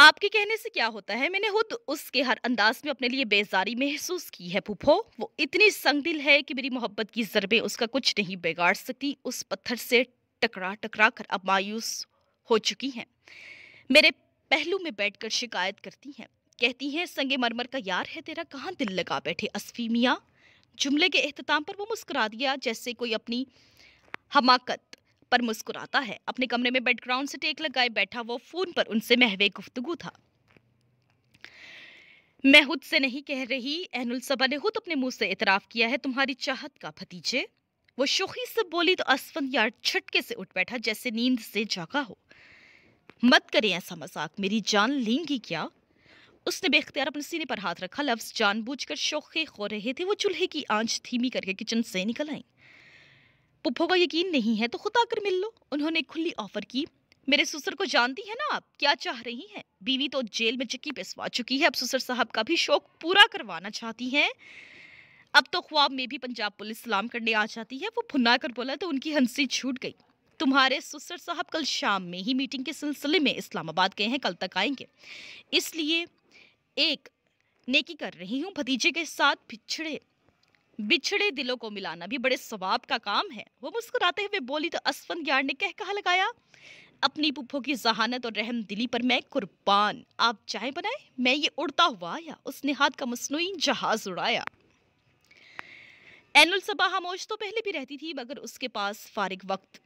Speaker 1: आपके कहने से क्या होता है मैंने खुद उसके हर अंदाज में अपने लिए बेजारी महसूस की है पुपो वो इतनी संगदिल है कि मेरी मोहब्बत की जरबे उसका कुछ नहीं बिगाड़ सकती उस पत्थर से टकरा टकरा कर अब मायूस हो चुकी हैं मेरे पहलू में बैठकर शिकायत करती हैं कहती हैं संगे मरमर का यार है तेरा कहाँ दिल लगा बैठे असफीमिया जुमले के अहतमाम पर वो मुस्कुरा दिया जैसे कोई अपनी हमाकत पर मुस्कुराता है अपने कमरे में बैकग्राउंड से टेक लगाए बैठा वो फ़ोन पर उनसे महवे गुफ्तगु था मैं खुद से नहीं कह रही अहनुल सबा ने खुद अपने मुंह से इतराफ़ किया है तुम्हारी चाहत का भतीजे वो शोखी से बोली तो असफन यार छटके से उठ बैठा जैसे नींद से जागा हो मत करें ऐसा मजाक मेरी जान लेंगी क्या उसने बेख्तियार अपने सीने पर हाथ रखा लफ्ज़ जानबूझकर शोखे खो रहे थे वो चूल्हे की आंच धीमी करके किचन से निकल आई पुप्पो का यकीन नहीं है तो खुद आकर मिल लो उन्होंने खुली ऑफर की मेरे ससुर को जानती है ना आप क्या चाह रही हैं बीवी तो जेल में चिक्की पिसवा चुकी है अब ससुर साहब का भी शौक पूरा करवाना चाहती हैं अब तो ख्वाब में भी पंजाब पुलिस सलाम करने आ जाती है वो भुना कर बोला तो उनकी हंसी छूट गई तुम्हारे सुसर साहब कल शाम में ही मीटिंग के सिलसिले में इस्लामाबाद गए हैं कल तक आएंगे इसलिए एक नेकी कर रही हूँ भतीजे के साथ पिछड़े बिछड़े दिलों को मिलाना भी बड़े स्वाब का काम है वो मुस्कुराते हुए बोली तो असफन यार ने कह कहा लगाया अपनी पुप्पो की जहानत और रहम दिली पर मैं कुर्बान आप चाय बनाए मैं ये उड़ता हुआ या उसने हाथ का मसनू जहाज उड़ाया एनुल सबा खामोश तो पहले भी रहती थी मगर उसके पास फारिग वक्त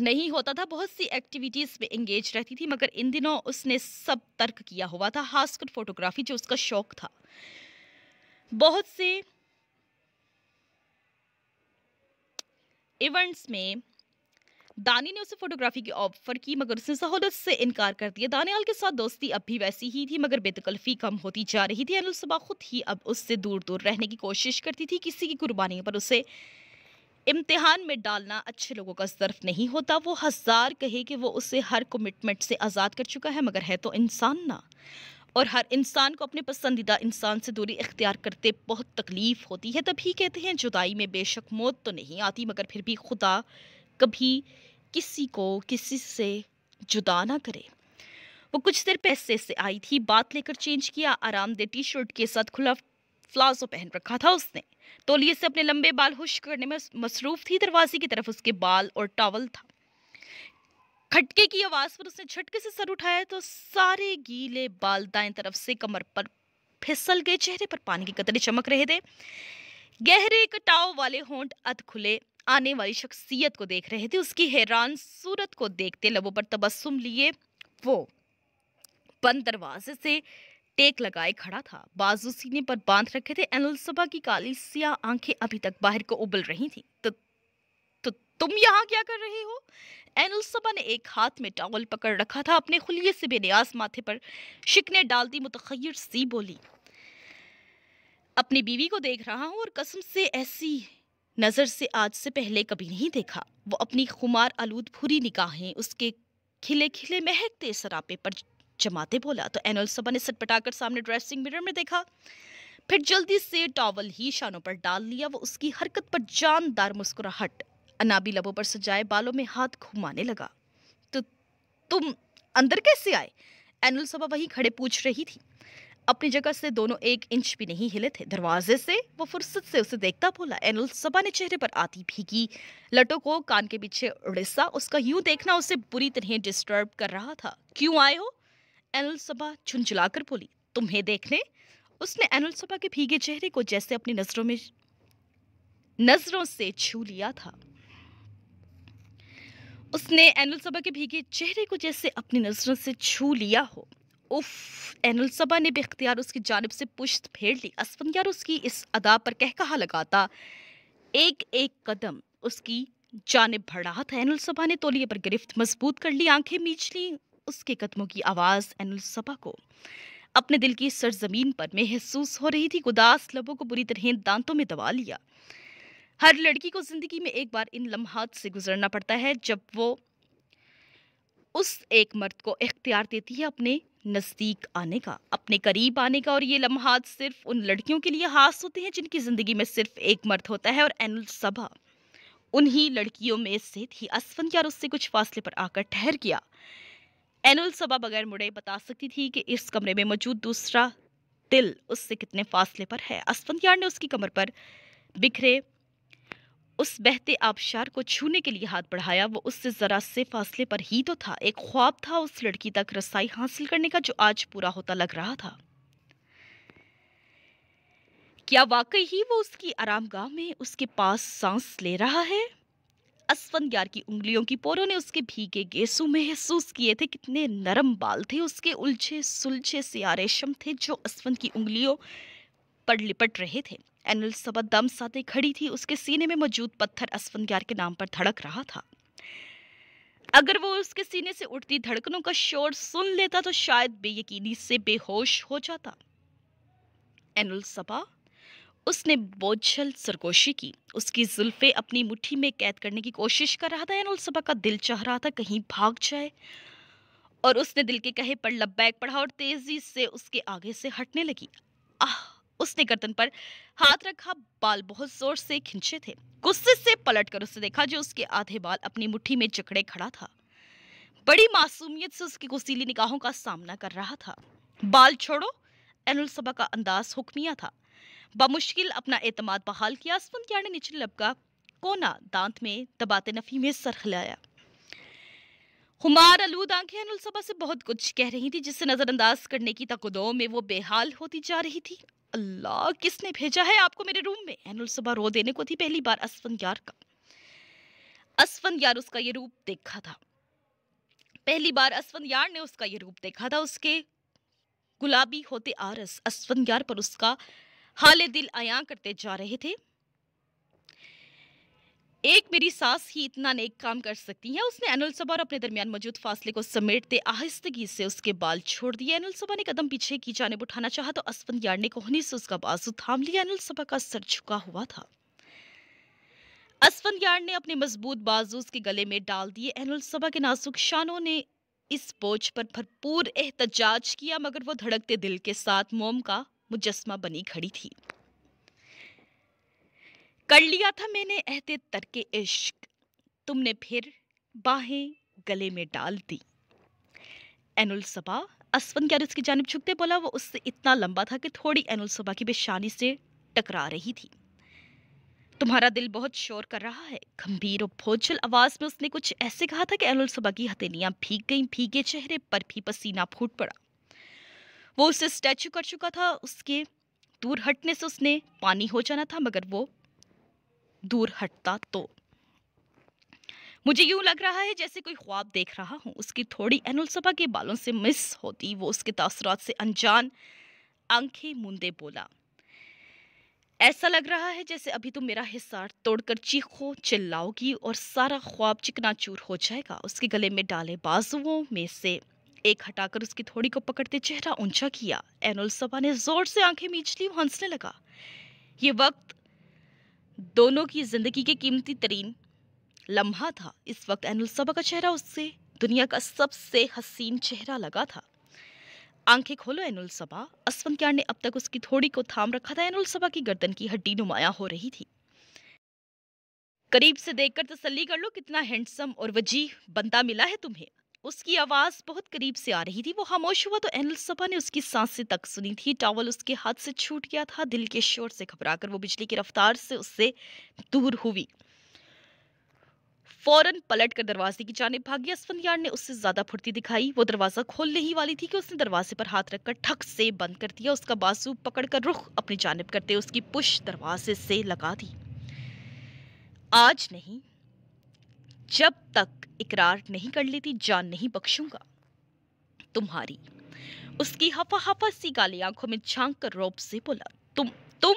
Speaker 1: नहीं होता था बहुत सी एक्टिविटीज़ में एंगेज रहती थी मगर इन दिनों उसने सब तर्क किया हुआ था खासकर फोटोग्राफी जो उसका शौक था बहुत से इवेंट्स में दानी ने उसे फोटोग्राफी की ऑफर की मगर उसने सहूलत से इनकार कर दिया दानियाल के साथ दोस्ती अब भी वैसी ही थी मगर बेतकल्फी कम होती जा रही थी अनिल सुबह खुद ही अब उससे दूर दूर रहने की कोशिश करती थी किसी की कुर्बानी पर उसे इम्तिहान में डालना अच्छे लोगों का जरफ़ नहीं होता वो हज़ार कहे कि वो उसे हर कमिटमेंट से आज़ाद कर चुका है मगर है तो इंसान ना और हर इंसान को अपने पसंदीदा इंसान से दूरी इख्तियार करते बहुत तकलीफ़ होती है तभी कहते हैं जुदाई में बेशक मौत तो नहीं आती मगर फिर भी खुदा कभी किसी को किसी से जुदा ना करे वो कुछ देर पैसे से आई थी बात लेकर चेंज किया आरामदेह टी शर्ट के साथ खुला प्लाजो पहन रखा था उसने तोलिए से अपने लंबे बाल खुश करने में मसरूफ थी दरवाजे की तरफ उसके बाल और टॉवल था खटके की आवाज़ पर उसने झटके से सर उठाया तो सारे गीले बाल दाएं तरफ से कमर पर फिसल गए चेहरे पर पानी की कतरे चमक रहे थे गहरे कटाव वाले होंट अत खुले आने वाली शख्सियत को देख रहे थे उसकी हैरान सूरत को देखते लबों पर तबस्सुम लिए वो बंद दरवाजे से टेक लगाए खड़ा था बाजू सीने पर बांध रखे थे एनलसबा की काली सिया आंखें अभी तक बाहर को उबल रही थी तो, तो तुम यहाँ क्या कर रहे हो एनलसबा ने एक हाथ में टॉवल पकड़ रखा था अपने खुलिए से बेनियाज माथे पर शिकने डाल दी मुतखर सी बोली अपनी बीवी को देख रहा हूँ और कसम से ऐसी नज़र से आज से पहले कभी नहीं देखा वो अपनी खुमार आलूद भूरी निगाहें उसके खिले खिले महकते सरापे पर जमाते बोला तो सबा ने सट पटाकर सामने ड्रेसिंग मिरर में देखा फिर जल्दी से टॉवल ही शानों पर डाल लिया वो उसकी हरकत पर जानदार मुस्कुराहट अनाबी लबों पर सजाए बालों में हाथ घुमाने लगा तो तुम अंदर कैसे आए एनुल सबा वहीं खड़े पूछ रही थी अपनी जगह से दोनों एक इंच भी नहीं हिले थे दरवाजे से वो फुर्सत से उसे देखता बोला एनुल सबा ने चेहरे पर आती भीगी लटो को कान के पीछे उड़िसा उसका यूं देखना उसे बुरी तरह डिस्टर्ब कर रहा था क्यों आए हो एनल एनलसबा छुनचुलाकर बोली तुम्हें देखने उसने एनल एनलसबा के भीगे चेहरे को जैसे अपनी नजरों में नजरों से छू लिया था उसने एनल एनलसबा के भीगे चेहरे को जैसे अपनी नजरों से छू लिया हो उफ एनल एनलसबा ने बेख्तियार उसकी जानब से पुश्त फेर ली असफंदियार उसकी इस अदा पर कह कहा लगाता एक एक कदम उसकी जानब बढ़ रहा था एनल एनलसबा ने तोलिए पर गिरफ्त मजबूत कर ली आंखें मीच ली उसके कदमों की आवाज़ एनुलसबा को अपने दिल की सरजमीन पर महसूस हो रही थी उदास लबों को बुरी तरह दांतों में दबा लिया हर लड़की को ज़िंदगी में एक बार इन लम्हात से गुजरना पड़ता है जब वो उस एक मर्द को इख्तियार देती है अपने नज़दीक आने का अपने करीब आने का और ये लम्हात सिर्फ उन लड़कियों के लिए खास होते हैं जिनकी ज़िंदगी में सिर्फ एक मर्द होता है और एनुल सभा उन्हीं लड़कियों में से थी असफन यार उससे कुछ फासले पर आकर ठहर गया एनुल सबा बगैर मुड़े बता सकती थी कि इस कमरे में मौजूद दूसरा दिल उससे कितने फासले पर है असवंत यार ने उसकी कमर पर बिखरे उस बहते आबशार को छूने के लिए हाथ बढ़ाया वो उससे ज़रा से फासले पर ही तो था एक ख्वाब था उस लड़की तक रसाई हासिल करने का जो आज पूरा होता लग रहा था क्या वाकई ही वो उसकी आरामगाह में उसके पास सांस ले रहा है असफनग्यार की उंगलियों की पोरों ने उसके भीगे गेसू में महसूस किए थे कितने नरम बाल थे उसके उलझे सुलझे सिया रेशम थे जो असफंद की उंगलियों पर लिपट रहे थे एनल सबा दम साते खड़ी थी उसके सीने में मौजूद पत्थर असफनग्यार के नाम पर धड़क रहा था अगर वो उसके सीने से उठती धड़कनों का शोर सुन लेता तो शायद बेयकीनी से बेहोश हो जाता एनुल सबा उसने बोझल सरगोशी की उसकी जुल्फे अपनी मुट्ठी में कैद करने की कोशिश कर रहा था एनुल सबा का दिल चाह रहा था कहीं भाग जाए और उसने दिल के कहे पर लब्बैक पढ़ा और तेजी से उसके आगे से हटने लगी आह उसने गर्दन पर हाथ रखा बाल बहुत जोर से खिंचे थे गुस्से से पलट कर उसने देखा जो उसके आधे बाल अपनी मुट्ठी में जकड़े खड़ा था बड़ी मासूमियत से उसकी गुसीली निकाहों का सामना कर रहा था बाल छोड़ो एनुलसभा का अंदाज हुक्मिया था बमुश्किल अपना एतमाद बहाल किया असफंद यानी निचले लबका कोना दांत में दबाते नफी में सर खिलाया हुमार आलूद आंखें अनुलसबा से बहुत कुछ कह रही थी जिससे नज़रअंदाज करने की तकदो में वो बेहाल होती जा रही थी अल्लाह किसने भेजा है आपको मेरे रूम में सभा रो देने को थी पहली बार असफन यार का असफन यार उसका ये रूप देखा था पहली बार असफन यार ने उसका ये रूप देखा था उसके गुलाबी होते आरस असफन यार पर उसका हाले दिल आया करते जा रहे थे एक मेरी सास ही इतना नेक काम कर सकती है उसने अनिल सभा और अपने दरमियान मौजूद फासले को समेटते आहिस्तगी से उसके बाल छोड़ दिए अनिल सभा ने कदम पीछे की जाने उठाना चाहा तो असफन यार ने कोहनी से उसका बाजू थाम लिया अनिल सभा का सर झुका हुआ था असफन यार ने अपने मजबूत बाजू उसके गले में डाल दिए अनिल सभा के नाजुक शानों ने इस बोझ पर भरपूर एहतजाज किया मगर वो धड़कते दिल के साथ मोम का मुजस्मा बनी खड़ी थी कर लिया था मैंने ऐहते तरके इश्क तुमने फिर बाहें गले में डाल दी एनुल सबा असवन गैरिस उसकी जानब झुकते बोला वो उससे इतना लंबा था कि थोड़ी एनुल सबा की बेशानी से टकरा रही थी तुम्हारा दिल बहुत शोर कर रहा है गंभीर और भोजल आवाज में उसने कुछ ऐसे कहा था कि एनुल सबा की हथेलियां भीग गईं भीगे चेहरे पर भी पसीना फूट पड़ा वो उसे स्टैचू कर चुका था उसके दूर हटने से उसने पानी हो जाना था मगर वो दूर हटता तो मुझे यूं लग रहा है जैसे कोई ख्वाब देख रहा हूं उसकी थोड़ी एनुलसभा के बालों से मिस होती वो उसके तासरात से अनजान आंखें मुंदे बोला ऐसा लग रहा है जैसे अभी तुम तो मेरा हिसार तोड़कर चीखो चिल्लाओगी और सारा ख्वाब चिकनाचूर हो जाएगा उसके गले में डाले बाजुओं में से एक हटाकर उसकी थोड़ी को पकड़ते चेहरा ऊंचा किया एनुल सभा ने जोर से आंखें मींच ली हंसने लगा ये वक्त दोनों की जिंदगी के कीमती तरीन लम्हा था इस वक्त एनुल सभा का चेहरा उससे दुनिया का सबसे हसीन चेहरा लगा था आंखें खोलो एनुल सभा असफन क्यार ने अब तक उसकी थोड़ी को थाम रखा था एनुल सभा की गर्दन की हड्डी नुमाया हो रही थी करीब से देखकर तसल्ली कर लो कितना हैंडसम और वजीह बंदा मिला है तुम्हें उसकी आवाज़ बहुत करीब से आ रही थी वो खामोश हुआ तो एनल सबा ने उसकी सांसें तक सुनी थी टॉवल उसके हाथ से छूट गया था दिल के शोर से घबराकर वो बिजली की रफ्तार से उससे दूर हुई फौरन पलट कर दरवाजे की जानब भागी असफनयार ने उससे ज्यादा फुर्ती दिखाई वो दरवाजा खोलने ही वाली थी कि उसने दरवाजे पर हाथ रखकर ठक से बंद कर दिया उसका बाजू पकड़कर रुख अपनी जानब करते उसकी पुश दरवाजे से लगा दी आज नहीं जब तक इकरार नहीं कर लेती जान नहीं बख्शूंगा तुम्हारी उसकी हफा हफा सी काली आंखों में झांक कर रोब से बोला तुम तुम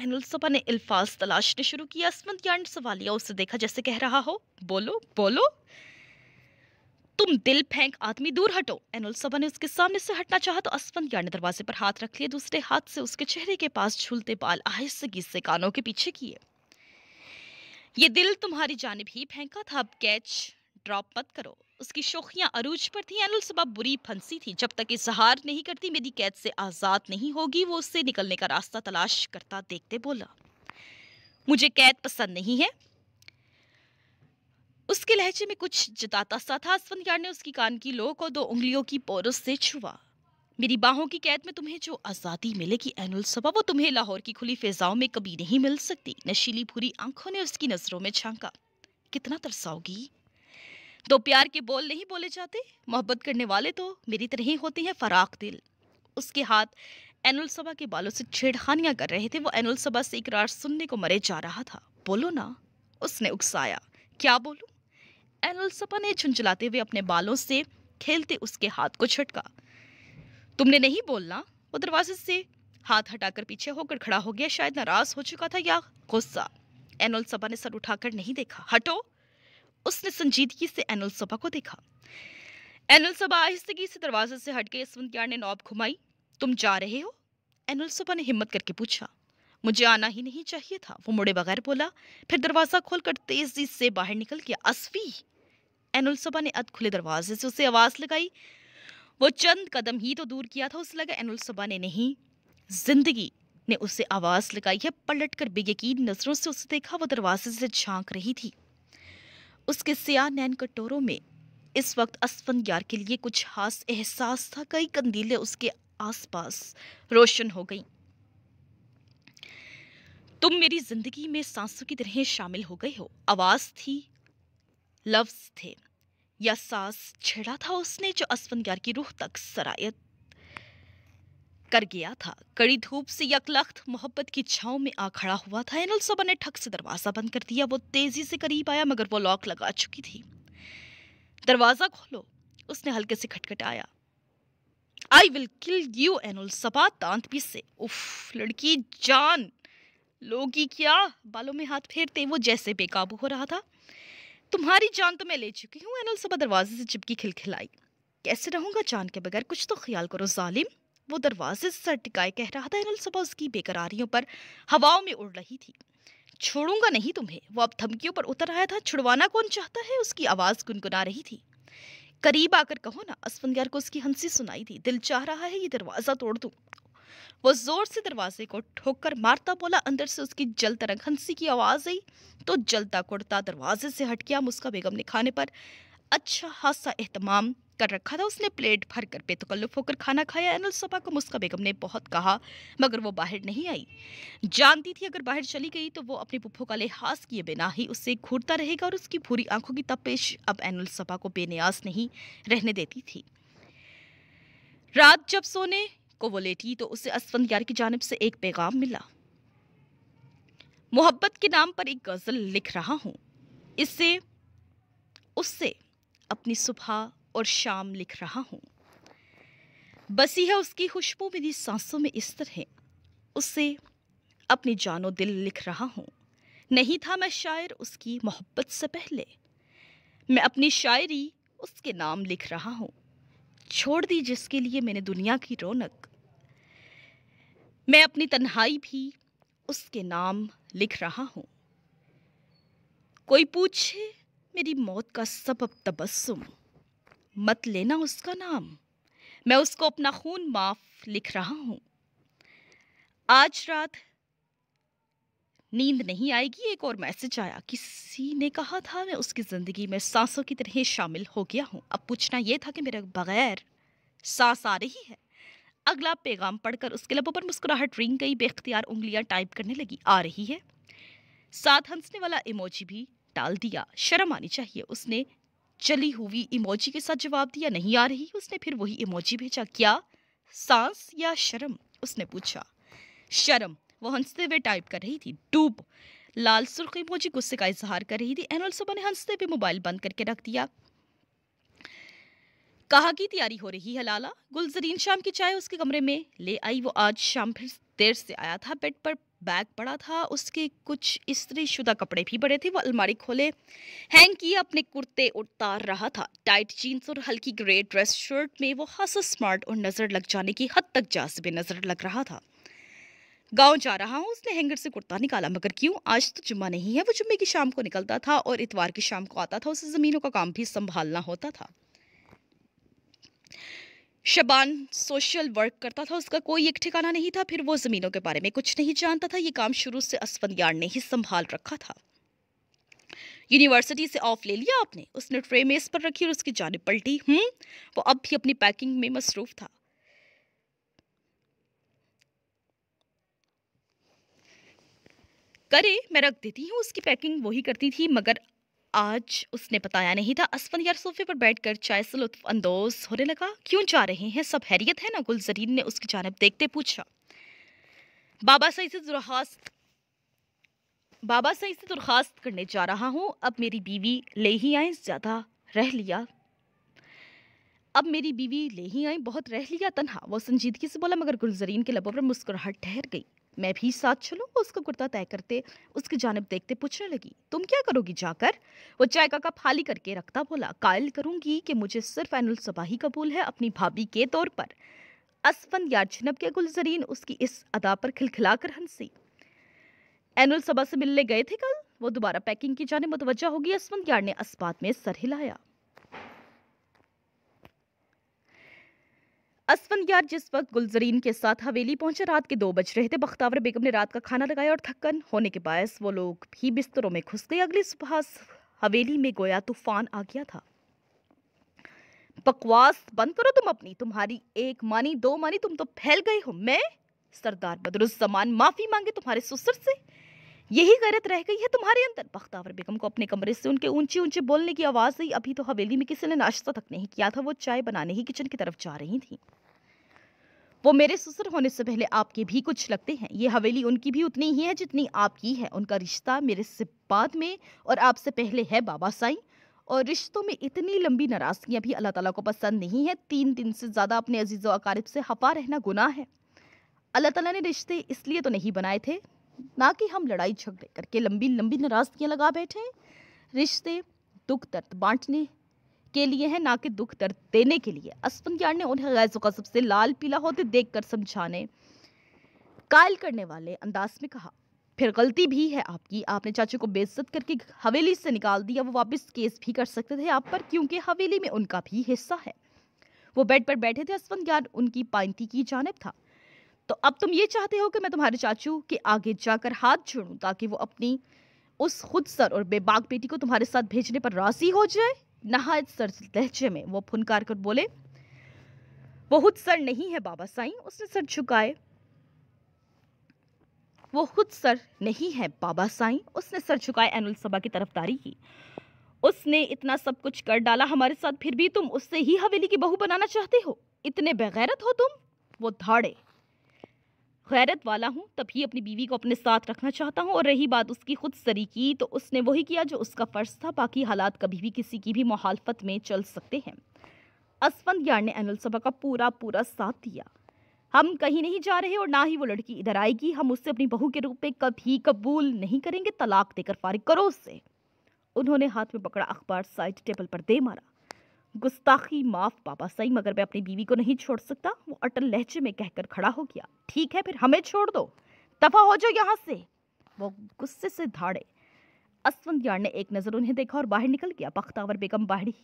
Speaker 1: एनुलसभा ने अल्फाज तलाशने शुरू किया असमत यार्न सवालिया उसे देखा जैसे कह रहा हो बोलो बोलो तुम दिल फेंक आदमी दूर हटो एनुल सभा ने उसके सामने से हटना चाहा तो असफंद यार दरवाजे पर हाथ रख लिए दूसरे हाथ से उसके चेहरे के पास झूलते बाल आहिस्ते से कानों के पीछे किए ये दिल तुम्हारी जानब ही फेंका था अब कैच ड्रॉप मत करो उसकी शोखियां अरूज पर थी एनुल सुबह बुरी फंसी थी जब तक इजहार नहीं करती मेरी कैद से आज़ाद नहीं होगी वो उससे निकलने का रास्ता तलाश करता देखते बोला मुझे कैद पसंद नहीं है उसके लहजे में कुछ जताता सा था यार ने उसकी कान की लो को दो उंगलियों की पोरस से छुआ मेरी बाहों की कैद में तुम्हें जो आज़ादी मिलेगी एनुल सबा वो तुम्हें लाहौर की खुली फिजाओं में कभी नहीं मिल सकती नशीली भूरी आंखों ने उसकी नज़रों में झांका कितना तरसाओगी तो प्यार के बोल नहीं बोले जाते मोहब्बत करने वाले तो मेरी तरह ही होते हैं फराक दिल उसके हाथ एनुल सबा के बालों से छेड़खानियां कर रहे थे वो एनुल सबा से इकरार सुनने को मरे जा रहा था बोलो ना उसने उकसाया क्या बोलूँ एनुल सबा ने झुंझलाते हुए अपने बालों से खेलते उसके हाथ को छटका तुमने नहीं बोलना वो दरवाजे से हाथ हटाकर पीछे होकर खड़ा हो गया शायद नाराज हो चुका था या गुस्सा एनोल सभा ने सर उठाकर नहीं देखा हटो उसने संजीदगी से एनोल सभा को देखा एनल सभा आहिस्तगी से दरवाजे से हटके यशवंत यार ने नौब घुमाई तुम जा रहे हो एनल सभा ने हिम्मत करके पूछा मुझे आना ही नहीं चाहिए था वो मुड़े बगैर बोला फिर दरवाज़ा खोलकर तेजी से बाहर निकल गया असफी एनुल सभा ने अध खुले दरवाजे से उसे आवाज़ लगाई वो चंद कदम ही तो दूर किया था उसे लगा अनुल सबा ने नहीं जिंदगी ने उससे आवाज़ लगाई है पलट कर बेयकीन नज़रों से उसे देखा वो दरवाजे से झांक रही थी उसके सिया नैन कटोरों में इस वक्त असफन यार के लिए कुछ खास एहसास था कई कंदीले उसके आसपास रोशन हो गई तुम मेरी जिंदगी में सांसों की तरह शामिल हो गए हो आवाज़ थी लफ्ज़ थे या सास छेड़ा था उसने जो असवन यार की रूह तक सरायत कर गया था कड़ी धूप से यकलख्त मोहब्बत की छाव में आ खड़ा हुआ था एनल सोबा ने ठक से दरवाज़ा बंद कर दिया वो तेज़ी से करीब आया मगर वो लॉक लगा चुकी थी दरवाज़ा खोलो उसने हल्के से खटखटाया I will kill you Enul Saba दांत पीस से उफ लड़की जान लोगी क्या बालों में हाथ फेरते वो जैसे बेकाबू हो रहा था तुम्हारी जान तो मैं ले चुकी हूँ एनल सुबह दरवाजे से चिपकी खिलखिलाई कैसे रहूंगा जान के बगैर कुछ तो ख्याल करो जालिम वो दरवाजे से सर टिकाए कह रहा था एनल सुबह उसकी बेकरारियों पर हवाओं में उड़ रही थी छोड़ूंगा नहीं तुम्हें वो अब धमकियों पर उतर आया था छुड़वाना कौन चाहता है उसकी आवाज़ गुनगुना रही थी करीब आकर कहो ना असफंदियार को उसकी हंसी सुनाई थी दिल चाह रहा है ये दरवाज़ा तोड़ दूँ वो जोर से दरवाजे को ठोकर मारता बोला अंदर से उसकी जल तरंग हंसी की आवाज आई तो जलता कुर्ता दरवाजे से हट गया मुस्का बेगम ने खाने पर अच्छा खासा एहतमाम कर रखा था उसने प्लेट भर कर बेतकल्लुफ होकर खाना खाया एनल सपा को मुस्का बेगम ने बहुत कहा मगर वो बाहर नहीं आई जानती थी अगर बाहर चली गई तो वो अपने पुप्पो का लिहाज किए बिना ही उससे घूरता रहेगा और उसकी भूरी आंखों की तपेश अब एनल सपा को बेनियाज नहीं रहने देती थी रात जब सोने को वो लेटी तो उसे असवंत यार की जानब से एक पैगाम मिला मोहब्बत के नाम पर एक गज़ल लिख रहा हूँ इससे उससे अपनी सुबह और शाम लिख रहा हूँ बसी है उसकी खुशबू मेरी सांसों में इस तरह उससे अपनी जानो दिल लिख रहा हूँ नहीं था मैं शायर उसकी मोहब्बत से पहले मैं अपनी शायरी उसके नाम लिख रहा हूँ छोड़ दी जिसके लिए मैंने दुनिया की रौनक मैं अपनी तन्हाई भी उसके नाम लिख रहा हूं कोई पूछे मेरी मौत का सबब तबस्सुम मत लेना उसका नाम मैं उसको अपना खून माफ लिख रहा हूं आज रात नींद नहीं आएगी एक और मैसेज आया किसी ने कहा था मैं उसकी ज़िंदगी में सांसों की तरह शामिल हो गया हूं अब पूछना यह था कि मेरे बगैर सांस आ रही है अगला पैगाम पढ़कर उसके लबों पर मुस्कुराहट रिंग गई बेख्तियार उंगलियां टाइप करने लगी आ रही है साथ हंसने वाला इमोजी भी डाल दिया शर्म आनी चाहिए उसने चली हुई इमोजी के साथ जवाब दिया नहीं आ रही उसने फिर वही इमोजी भेजा क्या सांस या शर्म उसने पूछा शर्म वो हंसते हुए टाइप कर रही थी डूब लाल सुर्ख इमोजी गुस्से का इजहार कर रही थी एनल सुबह ने हंसते हुए मोबाइल बंद करके रख दिया कहा की तैयारी हो रही है लाला गुलजरीन शाम की चाय उसके कमरे में ले आई वो आज शाम फिर देर से आया था बेड पर बैग पड़ा था उसके कुछ स्त्री शुदा कपड़े भी पड़े थे वो अलमारी खोले हैंग किए अपने कुर्ते उतार रहा था टाइट जीन्स और हल्की ग्रे ड्रेस शर्ट में वो खासा स्मार्ट और नज़र लग जाने की हद तक जासबे नज़र लग रहा था गांव जा रहा हूँ उसने हैंगर से कुर्ता निकाला मगर क्यों आज तो जुम्मा नहीं है वो जुम्मे की शाम को निकलता था और इतवार की शाम को आता था उसे ज़मीनों का काम भी संभालना होता था शबान सोशल वर्क करता था उसका कोई एक ठिकाना नहीं था फिर वो ज़मीनों के बारे में कुछ नहीं जानता था ये काम शुरू से यार ने ही संभाल रखा था यूनिवर्सिटी से ऑफ ले लिया आपने उसने ट्रे मेज पर रखी और उसकी जानब पलटी हम्म वो अब भी अपनी पैकिंग में मसरूफ था करे मैं रख देती हूँ उसकी पैकिंग वही करती थी मगर आज उसने बताया नहीं था असफन यार सोफे पर बैठकर चाय से अंदोज होने लगा क्यों जा रहे हैं सब हैरियत है ना गुलजरीन ने उसकी जानब देखते पूछा बाबा सही से दरख्वास्त बाबा सही से दरख्वास्त करने जा रहा हूँ अब मेरी बीवी ले ही आए ज़्यादा रह लिया अब मेरी बीवी ले ही आई बहुत रह लिया तनहा वो संजीदगी से बोला मगर गुलजरीन के लबों पर मुस्कुराहट ठहर गई मैं भी साथ चलूँ उसका कुर्ता तय करते उसकी जानब देखते पूछने लगी तुम क्या करोगी जाकर वो चाय का कप खाली करके रखता बोला कायल करूँगी कि मुझे सिर्फ एनुल ही कबूल है अपनी भाभी के तौर पर असफन यारजनब के गुलजरीन उसकी इस अदा पर खिलखिला कर हंसी एनुल सबा से मिलने गए थे कल वो दोबारा पैकिंग की जाने मुतवजा होगी असवंत यार ने इस बात में सर हिलाया असफन यार जिस वक्त गुलजरीन के साथ हवेली पहुंचे रात के दो बज रहे थे बख्तावर बेगम ने रात का खाना लगाया और थकन होने के बायस वो लोग भी बिस्तरों में घुस गए अगली सुबह हवेली में गोया तूफान आ गया था बकवास बंद करो तुम अपनी तुम्हारी एक मानी दो मानी तुम तो फैल गए हो मैं सरदार बदरुजमान माफी मांगे तुम्हारे सुसर से यही गैरत रह गई है तुम्हारे अंदर बख्तावर बेगम को अपने कमरे से उनके ऊंचे ऊंचे बोलने की आवाज़ आई अभी तो हवेली में किसी ने नाश्ता तक नहीं किया था वो चाय बनाने ही किचन की तरफ जा रही थी वो मेरे ससुर होने से पहले आपके भी कुछ लगते हैं ये हवेली उनकी भी उतनी ही है जितनी आपकी है उनका रिश्ता मेरे से बाद में और आपसे पहले है बाबा साई और रिश्तों में इतनी लंबी नाराज़गी भी अल्लाह ताला को पसंद नहीं है तीन दिन से ज़्यादा अपने अजीज़ व अकारिब से हफा रहना गुनाह है अल्लाह ताला ने रिश्ते इसलिए तो नहीं बनाए थे ना कि हम लड़ाई झगड़े करके लंबी लंबी नाराजगियाँ लगा बैठे रिश्ते दुख दर्द बांटने के लिए है ना कि दुख दर्द देने के लिए असपन यार ने उन्हें गैसों वसब से लाल पीला होते देख कर समझाने कायल करने वाले अंदाज में कहा फिर गलती भी है आपकी आपने चाचू को बेइज्जत करके हवेली से निकाल दिया वो वापस केस भी कर सकते थे आप पर क्योंकि हवेली में उनका भी हिस्सा है वो बेड पर बैठे थे असफन यार उनकी पाइंती की जानब था तो अब तुम ये चाहते हो कि मैं तुम्हारे चाचू के आगे जाकर हाथ छोड़ू ताकि वो अपनी उस खुद सर और बेबाक बेटी को तुम्हारे साथ भेजने पर राजी हो जाए नहायत सर लहजे में वो फुनकार कर बोले वो खुद सर नहीं है बाबा साईं उसने सर झुकाए वो खुद सर नहीं है बाबा साईं उसने सर झुकाए अनुल सभा की तरफदारी की उसने इतना सब कुछ कर डाला हमारे साथ फिर भी तुम उससे ही हवेली की बहू बनाना चाहते हो इतने बेगैरत हो तुम वो धाड़े गैरत वाला हूँ तभी अपनी बीवी को अपने साथ रखना चाहता हूँ और रही बात उसकी खुद सरी की तो उसने वही किया जो उसका फ़र्ज था बाकी हालात कभी भी किसी की भी मुहालफत में चल सकते हैं असवंत यार ने अनिल सभा का पूरा पूरा साथ दिया हम कहीं नहीं जा रहे और ना ही वो लड़की इधर आएगी हम उससे अपनी बहू के रूप में कभी कबूल नहीं करेंगे तलाक देकर फारिग करो उससे उन्होंने हाथ में पकड़ा अखबार साइड टेबल पर दे मारा गुस्ताखी माफ पापा सही मगर मैं अपनी बीवी को नहीं छोड़ सकता वो अटल लहजे में कहकर खड़ा हो गया ठीक है फिर हमें छोड़ दो दफा हो जाओ यहाँ से वो गुस्से से धाड़े यार ने एक नज़र उन्हें देखा और बाहर निकल गया पख्तावर बेगम बाहर ही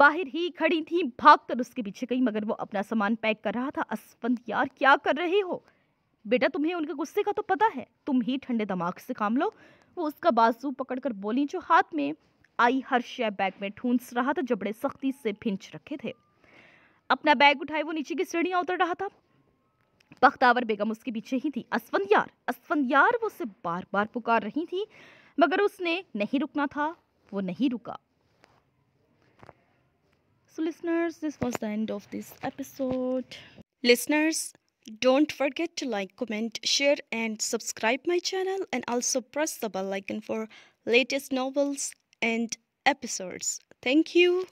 Speaker 1: बाहर ही खड़ी थी भागकर उसके पीछे गई मगर वो अपना सामान पैक कर रहा था यार क्या कर रहे हो बेटा तुम्हें उनके गुस्से का तो पता है तुम ही ठंडे दिमाग से काम लो वो उसका बाजू पकड़कर बोली जो हाथ में आई हर शय बैग में ढूंढ रहा था जबड़े सख्ती से भिंच रखे थे अपना बैग उठाए वो नीचे की सीढ़ियाँ उतर रहा था बख्तावर बेगम उसके पीछे ही थी असफंद यार असफंद यार वो उसे बार बार पुकार रही थी मगर उसने नहीं रुकना था वो नहीं रुका So, listeners, this was the end of this episode. Listeners, don't forget to like, comment, share, and subscribe my channel, and also press the bell icon for latest novels and episodes. Thank you.